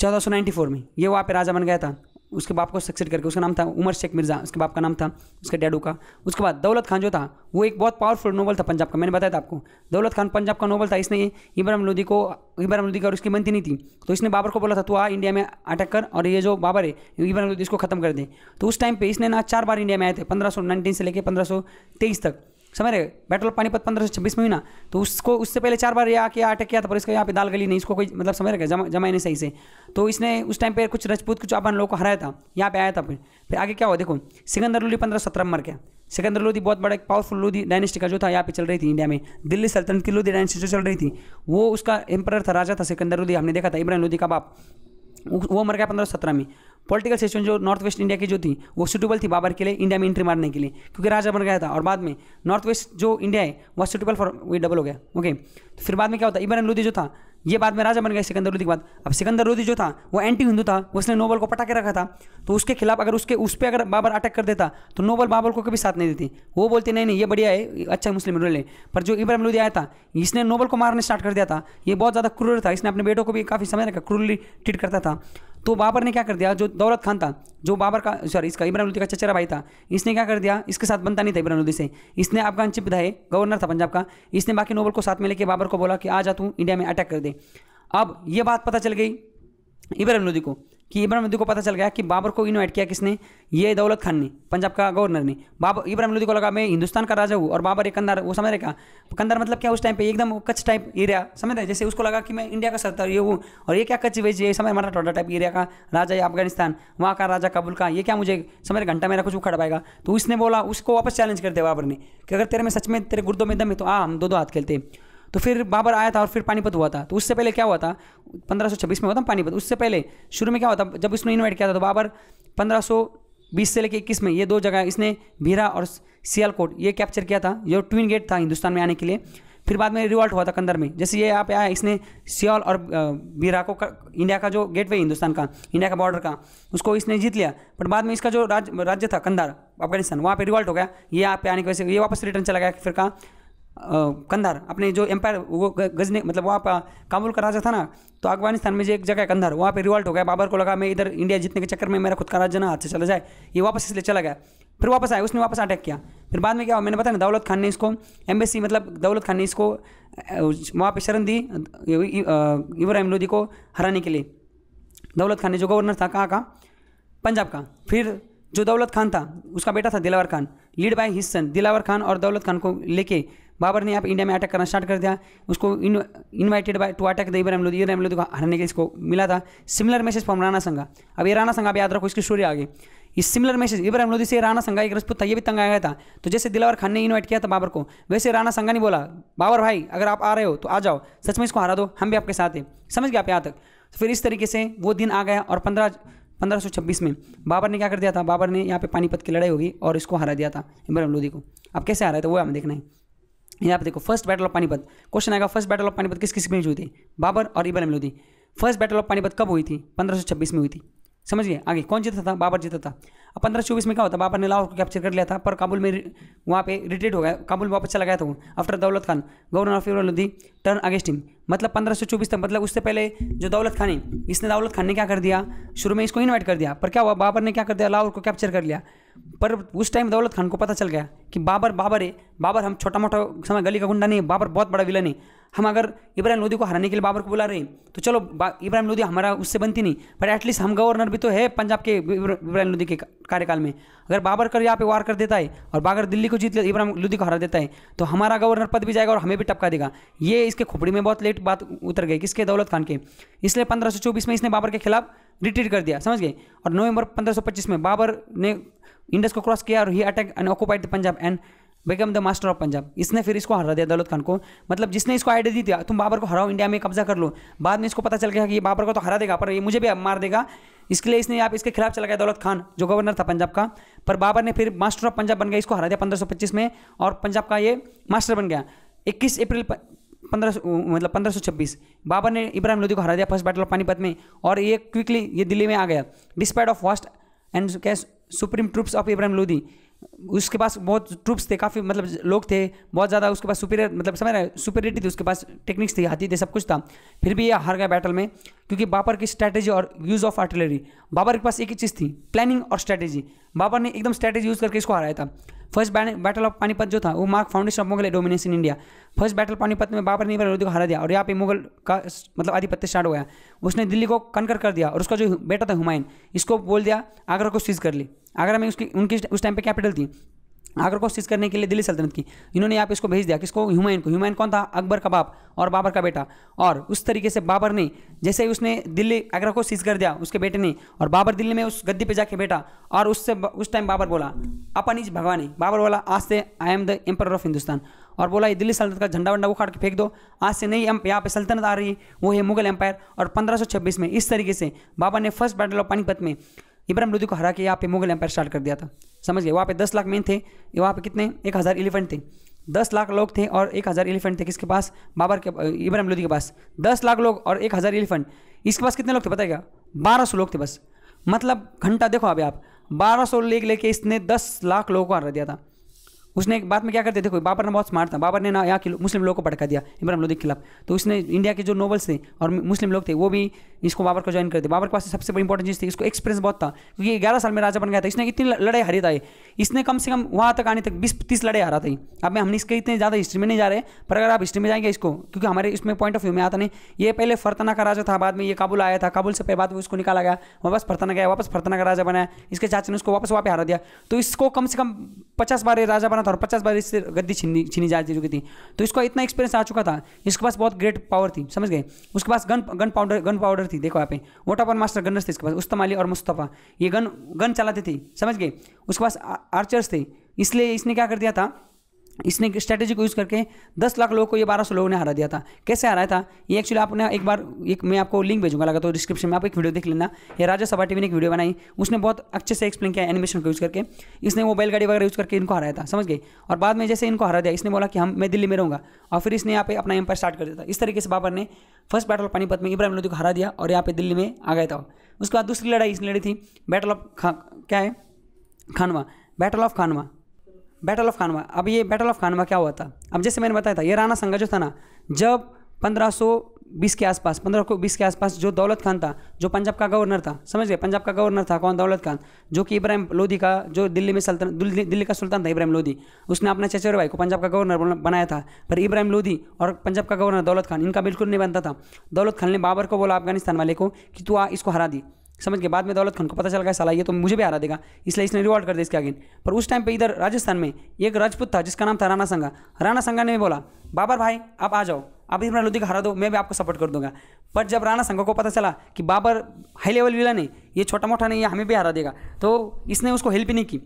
चौदह में ये वहाँ पे राजा बन गया था उसके बाप को सक्सेड करके उसका नाम था उमर शेख मिर्ज़ा उसके बाप का नाम था उसके डैडू का उसके बाद दौलत खान जो था वो एक बहुत पावरफुल नोबल था पंजाब का मैंने बताया था आपको दौलत खान पंजाब का नोबल था इसने इब्राहम लोधी को इब्राहम लोधी का और उसकी मंत्री नहीं थी तो इसने बाबर को बोला था तू आ इंडिया में अटैक कर और ये जो बाबर है इब्राम लोधी इसको खत्म कर दे तो उस टाइम पर इसने ना चार बार इंडिया में आए थे पंद्रह से लेकर पंद्रह तक समझ रहे बैटल ऑफ पानीपत पंद्रह सौ छब्बीस में हुई ना तो उसको उससे पहले चार बार यहाँ किया अटैक किया था पर इसका यहाँ पे दाल गली नहीं इसको कोई मतलब समझ रहे जमा जमा नहीं सही से तो इसने उस टाइम पर कुछ रजपूत कुछ अपन लोगों को हराया था यहाँ पे आया था फिर फिर आगे क्या हुआ देखो सिकंदर लोधी पंद्रह सत्रह में मर गया सिकंदर लोधी बहुत बड़ा एक पावरफुल लोधी डायनेस्टी का जो था यहाँ पे चल रही थी इंडिया में दिल्ली सल्तनत की लोधी डायनेस्टी जो चल रही थी वो उसका एम्पर था राजा था सिकंदर लोधी हमने देखा था इब्राहिम लोधी का बाप वो मर गया पंद्रह सत्रह में पॉलिटिकल सिचुएशन जो नॉर्थ वेस्ट इंडिया की जो थी वो सुटेबल थी बाबर के लिए इंडिया में एंट्री मारने के लिए क्योंकि राजा बन गया था और बाद में नॉर्थ वेस्ट जो इंडिया है वह सुटेबल फॉर वे डबल हो गया ओके तो फिर बाद में क्या होता है इब्राहिम लोधी जो था ये बाद में राजा बन गया सिकंदर लोधी के बाद अब सिकंदर लोधी जो था वो एंटी हिंदू था उसने नोबल को पटा के रखा था तो उसके खिलाफ अगर उसके उस पर अगर बाबर अटैक कर देता तो नोबल बाबर को कभी साथ नहीं देती वो बोलते नहीं नहीं ये बढ़िया है अच्छा मुस्लिम रूल है पर जो इब्राहिम लोधी आया था इसने नोबल को मारने स्टार्ट कर दिया था ये बहुत ज़्यादा क्रूर था इसने अपने बेटों को भी काफ़ी समय रखा क्रूरली ट्रीट करता था तो बाबर ने क्या कर दिया जो दौलत खान था जो बाबर का सॉरी इसका इमरान लोदी का चचेरा भाई था इसने क्या कर दिया इसके साथ बनता नहीं था इमरान लोदी से इसने अफगान चिप विधायक गवर्नर था पंजाब का इसने बाकी नोबल को साथ में लेके बाबर को बोला कि आ जा तू इंडिया में अटैक कर दे अब ये बात पता चल गई इब्राहिम लोदी को कि इब्राहिम लोदी को पता चल गया कि बाबर को इन्वाइट किया किसने ये दौलत खान ने पंजाब का गवर्नर ने बाबर इब्राहिम लोदी को लगा मैं हिंदुस्तान का राजा हूँ और बाबर एक कंधार वो समझ रहे क्या कंधार मतलब क्या उस टाइम पे एकदम कच्छ टाइप एरिया समझ रहे जैसे उसको लगा कि मैं इंडिया का सरदार ये हूँ और ये क्या कच्छ वेज ये समझ मारा टोडा टाइप एरिया का राजा है अफगानिस्तान वहाँ का राजा काबुल का ये क्या मुझे समय घंटा मेरा कुछ उखड़ पाएगा तो उसने बोला उसको वापस चैलेंज कर दिया बाबर ने कि अगर तेरे में सच में तेरे गुर्दों में दम है तो आ हम दो दो हाथ खेलते हैं तो फिर बाबर आया था और फिर पानीपत हुआ था तो उससे पहले क्या हुआ था पंद्रह में हुआ था पानीपत उससे पहले शुरू में क्या हुआ था जब उसने इन्वाइट किया था तो बाबर बीस से लेकर इक्कीस में ये दो जगह इसने भीरा और सियालकोट ये कैप्चर किया था ये ट्विन गेट था हिंदुस्तान में आने के लिए फिर बाद में रिवॉल्ट हुआ था कंदर में जैसे ये यहाँ पे आया इसने सियाल और बीरा को कर, इंडिया का जो गेटवे हिंदुस्तान का इंडिया का बॉर्डर का उसको इसने जीत लिया बट बाद में इसका जो राज्य राज्य था कंदार अफगानिस्तान वहाँ पे रिवॉल्ट हो गया ये यहाँ पे आने की वजह से ये वापस रिटर्न चला गया फिर कहा कंधार अपने जो एम्पायर वो गजने मतलब वहाँ पर काबुल का राजा था ना तो अफगानिस्तान में जो एक जगह है कंधार वहाँ पे रिवॉल्ट हो गया बाबर को लगा मैं इधर इंडिया जीतने के चक्कर में मेरा खुद का राजा ना हाथ से चला जाए ये वापस इसलिए चला गया फिर वापस आया उसने वापस अटैक किया फिर बाद में क्या हुआ मैंने बताया ना दौलत खान ने इसको एम्बेसी मतलब दौलत खान ने इसको वहाँ पर शरण दी इब्राहिम लोधी को हराने के लिए दौलत खान ने जो गवर्नर था कहाँ का पंजाब का फिर जो दौलत खान था उसका बेटा था Dilawar Khan led by his son Dilawar Khan और दौलत खान को लेके बाबर ने यहाँ पर इंडिया में अटैक करना स्टार्ट कर दिया उसको in invited by to attack दीबर हमलोदी ये हमलोदी को हराने के इसको मिला था सिमिलर मैसेज फ्रॉम राणा संघा अब ये राणा संघा आप याद रखो इसकी स्टोरी आगे इस सिमिलर मैसेज इब्राहिम लोधी से राणा संघा एक रजपूत था भी तंग आया था तो जैसे दिलावर खान ने इन्वाइट किया था बाबर को वैसे राणा संघा ने बोला बाबर भाई अगर आप आ रहे हो तो आ जाओ सच में इसको हरा दो हम भी आपके साथ हैं समझ गए आप यहाँ तक तो फिर इस तरीके से वो दिन आ गया और पंद्रह छब्बीस में बाबर ने क्या कर दिया था बाबर ने यहाँ पे पानीपत की लड़ाई होगी और इसको हरा दिया था इब्राहिम लोधी को अब कैसे हराया था वो हमें देखना है यहाँ पर देखो first battle of Panipat question आएगा फर्स्ट बैटल ऑफ पानीपत किस किस में हुई थी बाबर और इबन में फर्स्ट बैटल ऑफ पानीपत कब हुई थी 1526 में हुई थी समझिए आगे कौन जीता था बाबर जीता था अब पंद्रह चौबीस में क्या होता बाबर ने लाहौर को कैप्चर कर लिया था पर काबुल में वहाँ पे रिटेट हो गया काबुल वापस चला गया था वो after Daulat Khan governor of Lodhi turn against him मतलब पंद्रह सौ चौबीस तक मतलब उससे पहले जो दौलत खान है इसने दौलत खान ने क्या कर दिया शुरू में इसको इन्वाइट कर दिया पर क्या हुआ बाबर ने क्या कर दिया लाहौर को कैप्चर कर लिया पर उस टाइम दौलत खान को पता चल गया कि बाबर बाबर है बाबर हम छोटा मोटा समय गली का गुंडा नहीं है बाबर बहुत बड़ा विलन है हम अगर इब्राहिम लोधी को हराने के लिए बाबर को बुला रहे हैं तो चलो इब्राहिम लोधी हमारा उससे बनती नहीं पर एटलीस्ट हम गवर्नर भी तो है पंजाब के इब्राहिम लोधी के कार्यकाल में अगर बाबर कर यहाँ पे वार कर देता है और बागर दिल्ली को जीत ले इब्राहिम लोधी को हरा देता है तो हमारा गवर्नर पद भी जाएगा और हमें भी टपका देगा ये इसके खोपड़ी में बहुत लेट बात उतर गई किसके दौलत खान के इसलिए पंद्रह में इसने बाबर के खिलाफ रिट्रीट कर दिया समझ गए और नवंबर पंद्रह में बाबर ने इंडस को क्रॉस किया और he attack and occupied the Punjab and become the master of Punjab इसने फिर इसको हरा दिया दौलत खान को मतलब जिसने इसको आइडिया दी थी तुम बाबर को हराओ इंडिया में कब्जा कर लो बाद में इसको पता चल गया कि ये बाबर को तो हरा देगा पर ये मुझे भी अब मार देगा इसके लिए इसने आप इसके खिलाफ चला गया दौलत खान जो गवर्नर था पंजाब का पर बाबर ने फिर मास्टर ऑफ पंजाब बन गया इसको हरा दिया पंद्रह में और पंजाब का ये मास्टर बन गया इक्कीस अप्रैल पंद्रह मतलब पंद्रह बाबर ने इब्राहिम लोधी को हरा दिया फर्स्ट बैटल ऑफ पानीपत में और ये क्विकली ये दिल्ली में आ गया despite of vast and cash supreme troops of Ibrahim Lodhi उसके पास बहुत ट्रूप्स थे काफ़ी मतलब लोग थे बहुत ज़्यादा उसके पास सुपीरियर मतलब समझ रहे सुपीरियरिटी थी उसके पास टेक्निक्स थी हाथी थे सब कुछ था फिर भी ये हार गया बैटल में क्योंकि बाबर की स्ट्रैटेजी और यूज़ ऑफ आर्टिलरी बाबर के पास एक ही चीज़ थी प्लानिंग और स्ट्रैटेजी बाबर ने एकदम स्ट्रैटेजी यूज़ करके इसको हराया था फर्स्ट बैटल ऑफ पानीपत जो था वो mark foundation of Mughal domination in India first battle Panipat में बाबर ने विरोधी को हरा दिया और यहाँ पे मुगल का मतलब आधिपत्य स्टार्ट हो गया उसने दिल्ली को कनकर कर दिया और उसका जो बेटा था हुमायूं इसको बोल दिया आगरा को सीज कर ली आगरा में उसकी उनकी उस टाइम पे कैपिटल थी आगरा को सीज करने के लिए दिल्ली सल्तनत की इन्होंने आप इसको भेज दिया किसको हुमायूं को हुमायूं कौन था अकबर का बाप और बाबर का बेटा और उस तरीके से बाबर ने जैसे ही उसने दिल्ली आगरा को सीज कर दिया उसके बेटे ने और बाबर दिल्ली में उस गद्दी पे जाके बैठा और उससे उस टाइम बाबर बोला अपन इज भगवानी बाबर बोला आज से I am the emperor of Hindustan और बोला ये दिल्ली सल्तनत का झंडा वंडा उखाड़ के फेंक दो आज से नई यहाँ पे सल्तनत आ रही है वो है मुगल एम्पायर और पंद्रह में इस तरीके से बाबर ने फर्स्ट बैटल ऑफ पानीपत में इब्राहिम लोधी को हरा के यहाँ पे मुगल एम्पायर स्टार्ट कर दिया था समझ गए वहाँ पे दस लाख मैन थे वहाँ पे कितने एक हज़ार एलिफेंट थे दस लाख लोग थे और एक हज़ार एलिफेंट थे किसके पास बाबर के इब्राहिम लोदी के पास दस लाख लोग और एक हज़ार एलिफेंट इसके पास कितने लोग थे बताएगा बारह सौ लोग थे बस मतलब घंटा देखो अभी आप बारह सौ लेग लेके इसने दस लाख लोगों को हार दिया था उसने एक बात में क्या करते देखो बाबर ने बहुत स्मार्ट था बाबर ने ना यहाँ के मुस्लिम लोगों को भड़का दिया इब्राहिम लोदी के खिलाफ तो उसने इंडिया के जो नोबल्स थे और मुस्लिम लोग थे वो भी इसको बाबर को ज्वाइन कर दिया बाबर के पास सबसे बड़ी इंपॉर्टेंट चीज़ थी इसको एक्सपीरियंस बहुत था क्योंकि ग्यारह साल में राजा बन गया था इसने इतनी लड़ाई हरी था इसने कम से कम वहाँ तक आने तक बीस तीस लड़ाई हारा था अब मैं हमने इसके इतने ज़्यादा हिस्ट्री में नहीं जा रहे पर अगर आप हिस्ट्री में जाएंगे इसको क्योंकि हमारे इसमें पॉइंट ऑफ व्यू में आता नहीं ये पहले फरतना का राजा था बाद में ये काबुल आया था काबुल से पहले बाद में उसको निकाला गया वापस फरतना गया वापस फरतना का राजा बनाया इसके चाचा ने उसको वापस वहाँ पर हरा दिया तो इसको कम से कम पचास बार राजा बना था और पचास बार इससे गद्दी छीनी छीनी जा चुकी थी तो इसको इतना एक्सपीरियंस आ चुका था इसके पास बहुत ग्रेट पावर थी समझ गए उसके पास gun gunpowder gunpowder थी देखो आप पे वोटा मास्टर गनर्स थे इसके पास उस्तम अली और मुस्तफ़ा ये गन गन चलाते थे समझ गए उसके पास आर्चर्स थे इसलिए इसने क्या कर दिया था इसने स्ट्रैटेजी को यूज़ करके दस लाख लोगों को ये बारह सौ लोगों ने हरा दिया था कैसे हराया था ये एक्चुअली आपने एक बार एक मैं आपको लिंक भेजूंगा लगा तो डिस्क्रिप्शन में आप एक वीडियो देख लेना ये राज्यसभा टीवी ने एक वीडियो बनाई उसने बहुत अच्छे से एक्सप्लेन किया एनिमेशन को यूज़ करके इसने वो बैलगाड़ी वगैरह यूज़ करके इनको हराया था समझ गए और बाद में जैसे इनको हरा दिया इसने बोला कि हम मैं दिल्ली में रहूँगा और फिर इसने यहाँ पे अपना एम्पायर स्टार्ट कर दिया था इस तरीके से बाबर ने फर्स्ट बैटल ऑफ पानीपत में इब्राहिम लोदी को हरा दिया और यहाँ पे दिल्ली में आ गया था उसके बाद दूसरी लड़ाई इसने लड़ी थी बैटल ऑफ क्या है Khanwa battle of Khanwa battle of Khanwa अब ये बैटल ऑफ खानवा क्या हुआ था अब जैसे मैंने बताया था ये राणा संगा जो था ना जब 1520 के आसपास 1520 के आसपास जो दौलत खान था जो पंजाब का गवर्नर था समझ गए पंजाब का गवर्नर था कौन दौलत खान जो कि इब्राहिम लोधी का जो दिल्ली में सल्तन दिल्ली का सुल्तान था इब्राहिम लोधी उसने अपने चचेरे भाई को पंजाब का गवर्नर बनाया था पर इब्राहिम लोधी और पंजाब का गवर्नर दौलत खान इनका बिल्कुल नहीं बनता था दौलत खान ने बाबर को बोला अफगानिस्तान वाले को कि तू इसको हरा दी समझ के बाद में दौलत खान को पता चल गया साला ये तो मुझे भी हरा देगा इसलिए इसने रिवॉल्ट कर दिया इसके अगेन पर उस टाइम पे इधर राजस्थान में एक राजपूत था जिसका नाम था राणा संगा राणा संगा ने भी बोला बाबर भाई आप आ जाओ आप इस लोधी को हरा दो मैं भी आपको सपोर्ट कर दूंगा पर जब राणा संघा को पता चला कि बाबर हाई लेवल विला ने ये छोटा मोटा नहीं ये हमें भी हरा देगा तो इसने उसको हेल्प ही नहीं की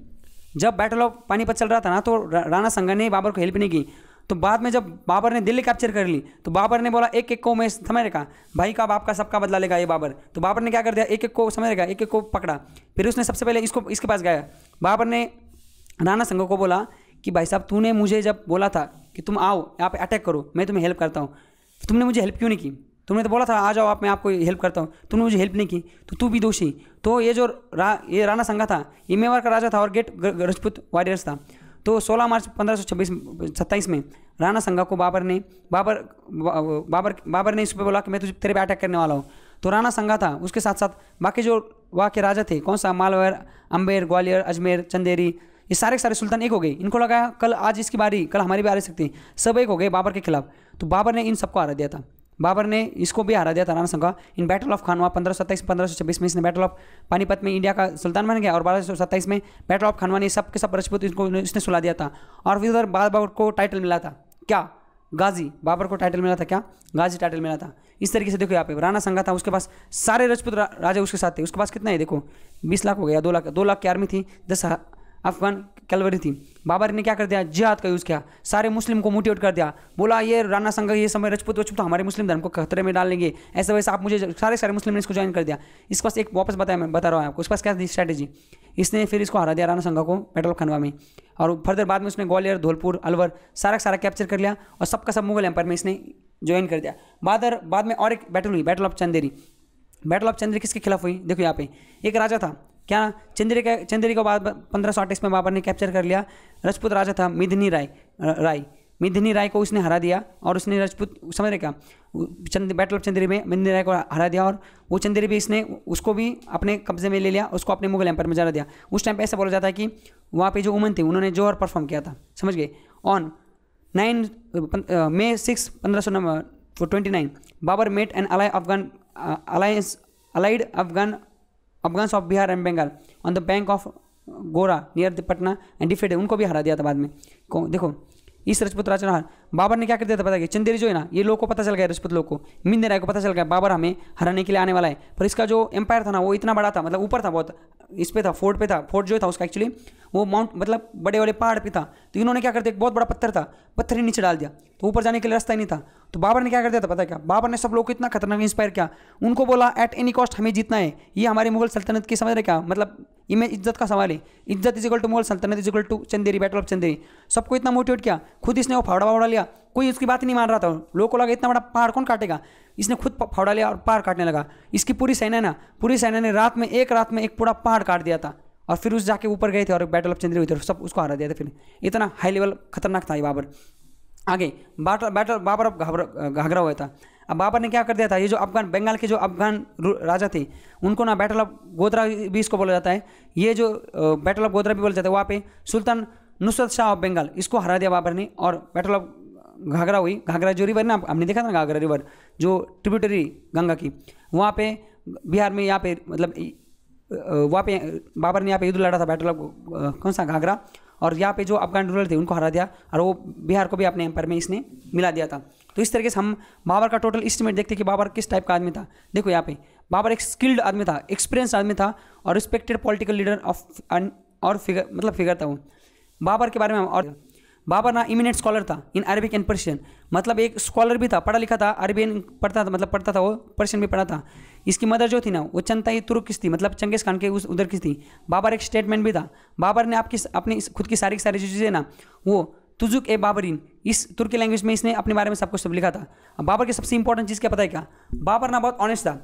जब बैटल ऑफ पानीपत चल रहा था ना तो राणा संघा ने बाबर को हेल्प नहीं की तो बाद में जब बाबर ने दिल्ली कैप्चर कर ली तो बाबर ने बोला एक एक को मैं समय रखा भाई का बाप का सबका बदला लेगा ये बाबर तो बाबर ने क्या कर दिया एक एक को समय रखा एक एक को पकड़ा फिर उसने सबसे पहले इसको इसके पास गया बाबर ने राणा संघ को बोला कि भाई साहब तूने मुझे जब बोला था कि तुम आओ यहाँ पे अटैक करो मैं तुम्हें हेल्प करता हूँ तो तुमने मुझे हेल्प क्यों नहीं की तुमने तो बोला था आ जाओ आप मैं आपको हेल्प करता हूँ तुमने मुझे हेल्प नहीं की तो तू भी दोषी तो ये जो रा ये राणा संघा था ये मेवाड़ का राजा था और गेट रजपूत वॉरियर्स था तो 16 मार्च 1526 सत्ताईस में राणा संगा को बाबर ने बाबर बाबर बाबर ने इस पर बोला कि मैं तुझे तेरे पे अटैक करने वाला हूँ तो राणा संगा था उसके साथ साथ बाकी जो वहाँ के राजा थे कौन सा मालवर अम्बेर ग्वालियर अजमेर चंदेरी ये सारे के सारे सुल्तान एक हो गए इनको लगाया कल आज इसकी बारी कल हमारी भी आ सकती सब एक हो गए बाबर के खिलाफ तो बाबर ने इन सबको हरा दिया था बाबर ने इसको भी हरा दिया था राना संघा इन बैटल ऑफ खानवा पंद्रह सौ सत्ताईस पंद्रह सौ छब्बीस में इसने बैटल ऑफ पानीपत में इंडिया का सुल्तान बन गया और बारह सौ सत्ताईस में बैटल ऑफ खानवा ने सब के सब रजपूत इसको इसने सुला दिया था और फिर उधर बाबर को टाइटल मिला था क्या गाजी बाबर को टाइटल मिला था क्या गाजी टाइटल मिला था इस तरीके से देखो यहाँ पे राना संघा था उसके पास सारे राजपूत राजा उसके साथ थे उसके पास कितना है देखो बीस लाख हो गया दो लाख दो लाख की आर्मी थी दस अफगान कैलवरी थी बाबर ने क्या कर दिया जिहाद का यूज़ किया सारे मुस्लिम को मोटिवेट कर दिया बोला ये राना संघ ये समय रजपूत वजपूत हमारे मुस्लिम धर्म को खतरे में डाल लेंगे ऐसे वैसे आप मुझे सारे सारे मुस्लिम ने इसको ज्वाइन कर दिया इसके पास एक वापस बताया मैं बता रहा हूँ आपको इसके पास क्या थी स्ट्रैटेजी इसने फिर इसको हरा दिया राना संघा को पेट्रोल खनवा में और फर्दर बाद में उसने ग्वालियर धौलपुर अलवर सारा का सारा कैप्चर कर लिया और सबका सब मुगल एम्पायर में इसने ज्वाइन कर दिया बाद बाद में और एक बैटल हुई battle of Chanderi battle of Chanderi किसके खिलाफ हुई देखो यहाँ पे एक राजा था क्या चंद्री चंद्री को बाद पंद्रह सौ अट्ठाईस में बाबर ने कैप्चर कर लिया राजपूत राजा था मिधनी राय राय मिधनी राय को उसने हरा दिया और उसने राजपूत समझ रहे क्या चंद बैटल ऑफ चंदेरी में मिधनी राय को हरा दिया और वो चंदेरी भी इसने उसको भी अपने कब्जे में ले लिया उसको अपने मुगल एम्पायर में जला दिया उस टाइम पर ऐसा बोला जाता है कि वहाँ पे जो वुमन थी उन्होंने और परफॉर्म किया था समझ गए ऑन नाइन मे सिक्स पंद्रह सौ number twenty nine Babur met and ally Afghan alliance allied Afghan Afghans of Bihar and Bengal on the bank of गोरा near the Patna and defeated उनको भी हरा दिया था बाद में देखो इस रजपूत राजनहार बाबर ने क्या कर दिया था पता है चंदेरी जो है ना ये लोग को पता चल गया रजपूत लोग को मिंद राय को पता चल गया बाबर हमें हराने के लिए आने वाला है पर इसका जो एम्पायर था ना वो इतना बड़ा था मतलब ऊपर था बहुत इस पे था फोर्ट पे था फोर्ट जो था उसका एक्चुअली वो माउंट मतलब बड़े बड़े पहाड़ पे था तो इन्होंने क्या कर दिया एक बहुत बड़ा पत्थर था पत्थर ही नीचे डाल दिया तो ऊपर जाने के लिए रास्ता ही नहीं था तो बाबर ने क्या कर दिया था पता क्या बाबर ने सब लोग को इतना खतरनाक इंस्पायर किया उनको बोला एट एनी कॉस्ट हमें जीतना है ये हमारे मुगल सल्तनत की समझ रहे क्या मतलब इमेज इज्जत का सवाल है इज्जत इज इक्वल टू मुगल सल्तनत is equal to Chanderi battle of Chanderi सबको इतना मोटिवेट किया खुद इसने वो फावड़ा फावड़ा लिया कोई उसकी बात नहीं मान रहा था लोगों को लगा इतना बड़ा पहाड़ कौन काटेगा इसने खुद फावड़ा लिया और पहाड़ काटने लगा इसकी पूरी सेना ना पूरी सेना ने रात में एक रात में एक पूरा पहाड़ काट दिया था और फिर उस जाके ऊपर गए थे और बैटल ऑफ चंद्री हुई थी सब उसको हरा दिया था फिर इतना हाई लेवल खतरनाक था ये बाबर आगे बाटर बैटल बाबर अब घाघरा हुआ था अब बाबर ने क्या कर दिया था ये जो अफगान बंगाल के जो अफगान राजा थे उनको ना बैटल ऑफ गोदरा भी इसको बोला जाता है ये जो बैटल ऑफ गोदरा भी बोला जाता है वहाँ पे सुल्तान नुसरत शाह ऑफ बंगाल इसको हरा दिया बाबर ने और बैटल ऑफ घाघरा हुई घाघरा जो रिवर ना हमने देखा था घाघरा रिवर जो ट्रिब्यूटरी गंगा की वहाँ पे बिहार में यहाँ पे मतलब वहाँ पे बाबर ने यहाँ पे युद्ध लड़ा था बैटल ऑफ कौन सा घाघरा और यहाँ पे जो अफगान रूलर थे उनको हरा दिया और वो बिहार को भी अपने एम्पायर में इसने मिला दिया था तो इस तरीके से हम बाबर का टोटल इस्टीमेट देखते कि बाबर किस टाइप का आदमी था देखो यहाँ पे बाबर एक स्किल्ड आदमी था एक्सपीरियंस आदमी था और रिस्पेक्टेड पॉलिटिकल लीडर ऑफ और फिगर मतलब फिगर था वो बाबर के बारे में और बाबर ना इमिनेट स्कॉलर था इन अरबिक एंड पर्शियन मतलब एक स्कॉलर भी था पढ़ा लिखा था अरबियन पढ़ता था मतलब पढ़ता था वो पर्शियन भी पढ़ा था इसकी मदर जो थी ना वो चंताई तुर्क किस थी मतलब चंगेज खान के उस उधर किस थी बाबर एक स्टेटमेंट भी था बाबर ने आपकी अपनी खुद की सारी सारी चीज़ें ना वो तुजुक ए बाबरीन इस तुर्की लैंग्वेज में इसने अपने बारे में सब कुछ सब लिखा था बाबर की सबसे इंपॉर्टेंट चीज़ क्या पता है क्या बाबर ना बहुत ऑनेस्ट था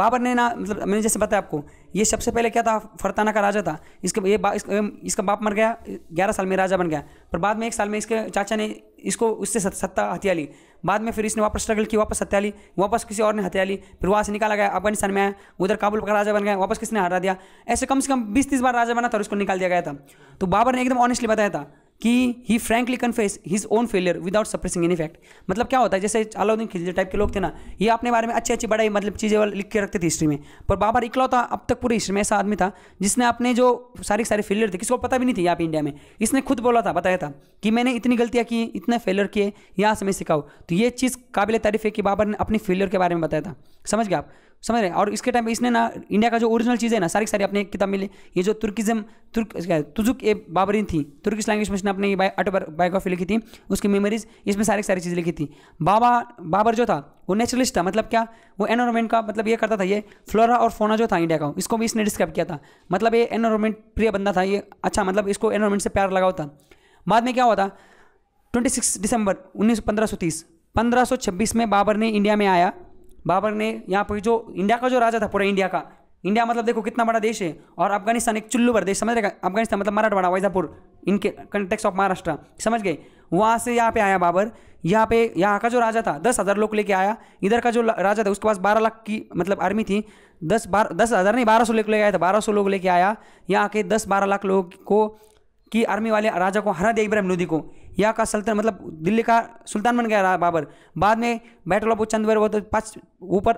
बाबर ने ना मतलब मैंने जैसे बताया आपको ये सबसे पहले क्या था फरताना का राजा था इसके ये बा, इसका, इसका बाप मर गया ग्यारह साल में राजा बन गया पर बाद में एक साल में इसके चाचा ने इसको उससे सत्ता हत्या ली बाद में फिर इसने वापस स्ट्रगल की वापस हत्या ली वापस किसी और ने हत्या ली फिर वहाँ से निकाला गया अफगानिस्तान में आया उधर काबुल का राजा बन गया वापस किसने हरा दिया ऐसे कम से कम बीस तीस बार राजा बना था और उसको निकाल दिया गया था तो बाबर ने एकदम ऑनेस्टली बताया था कि he frankly confess his own failure without suppressing in effect मतलब क्या होता है जैसे अलाउद्दीन खिलजी टाइप के लोग थे ना ये अपने बारे में अच्छी अच्छी बड़ाई मतलब चीज़ें लिख के रखते थे हिस्ट्री में पर बाबर इकलौता अब तक पूरी हिस्ट्री में ऐसा आदमी था जिसने अपने जो सारे सारे फेलियर थे किसी को पता भी नहीं थी यहाँ पे इंडिया में इसने खुद बोला था बताया था कि मैंने इतनी गलतियाँ की इतने फेलियर किए यहाँ से मैं सिखाऊँ तो ये चीज़ काबिल तारीफ़ है कि बाबर ने अपनी फेलियर के बारे में बताया था समझ गया आप समझ रहे और इसके टाइम पे इसने ना इंडिया का जो ओरिजिनल चीज़ है ना सारी सारी अपने किताब मिले ये जो तुर्किज्म तुर्क तुजुक ए बाबरीन थी तुर्किश लैंग्वेज में इसने अपनी बायोग्राफी लिखी थी उसकी मेमोरीज इसमें सारी सारी चीज़ें लिखी थी बाबा बाबर जो था वो नेचुरलिस्ट था मतलब क्या वो एनवायरमेंट का मतलब ये करता था ये फ्लोरा और फोना जो था इंडिया का इसको भी इसने डिस्क्राइब किया था मतलब ये एनवायरमेंट प्रिय बंदा था ये अच्छा मतलब इसको एनवायरमेंट से प्यार लगाओ था बाद में क्या हुआ था ट्वेंटी सिक्स दिसंबर उन्नीस पंद्रह सौ तीस पंद्रह सौ छब्बीस में बाबर ने इंडिया में आया बाबर ने यहाँ पर जो इंडिया का जो राजा था पूरा इंडिया का इंडिया मतलब देखो कितना बड़ा देश है और अफगानिस्तान एक चुल्लू भर देश समझ गए अफगानिस्तान मतलब मराठवाड़ा वैजापुर इनके कंटेक्स ऑफ महाराष्ट्र समझ गए वहाँ से यहाँ पे आया बाबर यहाँ पे यहाँ का जो राजा था दस हज़ार लोग लेके आया इधर का जो राजा था उसके पास बारह लाख की मतलब आर्मी थी दस बार दस हज़ार नहीं बारह सौ लेके आया था बारह सौ लोग लेके आया यहाँ के दस बारह लाख लोग को की आर्मी वाले राजा को हरा दिया इब्राहिम लोदी को यहाँ का सल्तन मतलब दिल्ली का सुल्तान बन गया बाबर बाद में बैटल ऑफ चंदवर वो तो पाँच ऊपर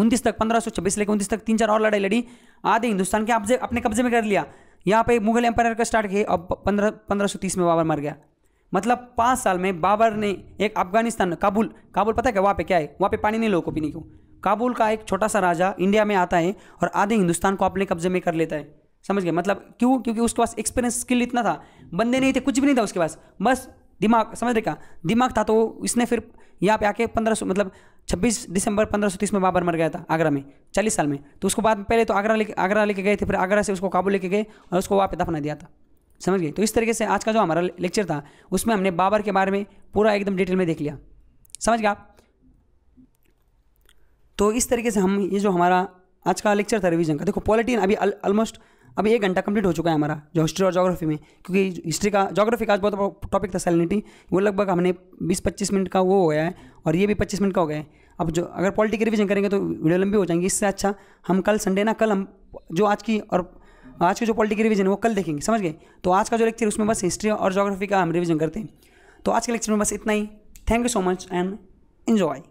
उनतीस तक पंद्रह सौ छब्बीस लेकर उनतीस तक तीन चार और लड़ाई लड़ी आधे हिंदुस्तान के आपसे अपने कब्जे में कर लिया यहाँ पे मुगल एम्पायर का स्टार्ट किए अब पंद्रह पंद्रह सौ तीस में बाबर मर गया मतलब पाँच साल में बाबर ने एक अफगानिस्तान काबुल काबुल पता है क्या वहाँ पे क्या है वहाँ पे पानी नहीं लोगों को पीने को काबुल का एक छोटा सा राजा इंडिया में आता है और आधे हिंदुस्तान को अपने कब्जे में कर लेता है समझ गए मतलब क्यों क्योंकि उसके पास एक्सपीरियंस स्किल इतना था बंदे नहीं थे कुछ भी नहीं था उसके पास बस दिमाग समझ रहे क्या दिमाग था तो इसने फिर यहाँ पे आके पंद्रह मतलब 26 दिसंबर पंद्रह में बाबर मर गया था आगरा में चालीस साल में तो उसको बाद में पहले तो आगरा लेके आगरा लेके गए थे फिर आगरा से उसको काबू लेके गए और उसको वहाँ पे दफना दिया था समझ गए तो इस तरीके से आज का जो हमारा लेक्चर था उसमें हमने बाबर के बारे में पूरा एकदम डिटेल में देख लिया समझ गए आप तो इस तरीके से हम ये जो हमारा आज का लेक्चर था रिविजन का देखो पॉलिटीन अभी ऑलमोस्ट अल, अब एक घंटा कंप्लीट हो चुका है हमारा जो हिस्ट्री और जोग्राफी में क्योंकि हिस्ट्री का जोग्राफी का आज बहुत टॉपिक था सैलिनिटी वो लगभग हमने 20-25 मिनट का वो हो गया है और ये भी 25 मिनट का हो गया है अब जो अगर पॉलिटी रिविजन करेंगे तो वीडियो लंबी हो जाएंगी इससे अच्छा हम कल संडे ना कल हम जो आज की और आज की जो पॉलिटी रिविजन है वो कल देखेंगे समझ गए तो आज का जो लेक्चर उसमें बस हिस्ट्री और जोग्राफी का हम रिविजन करते हैं तो आज के लेक्चर में बस इतना ही thank you so much and enjoy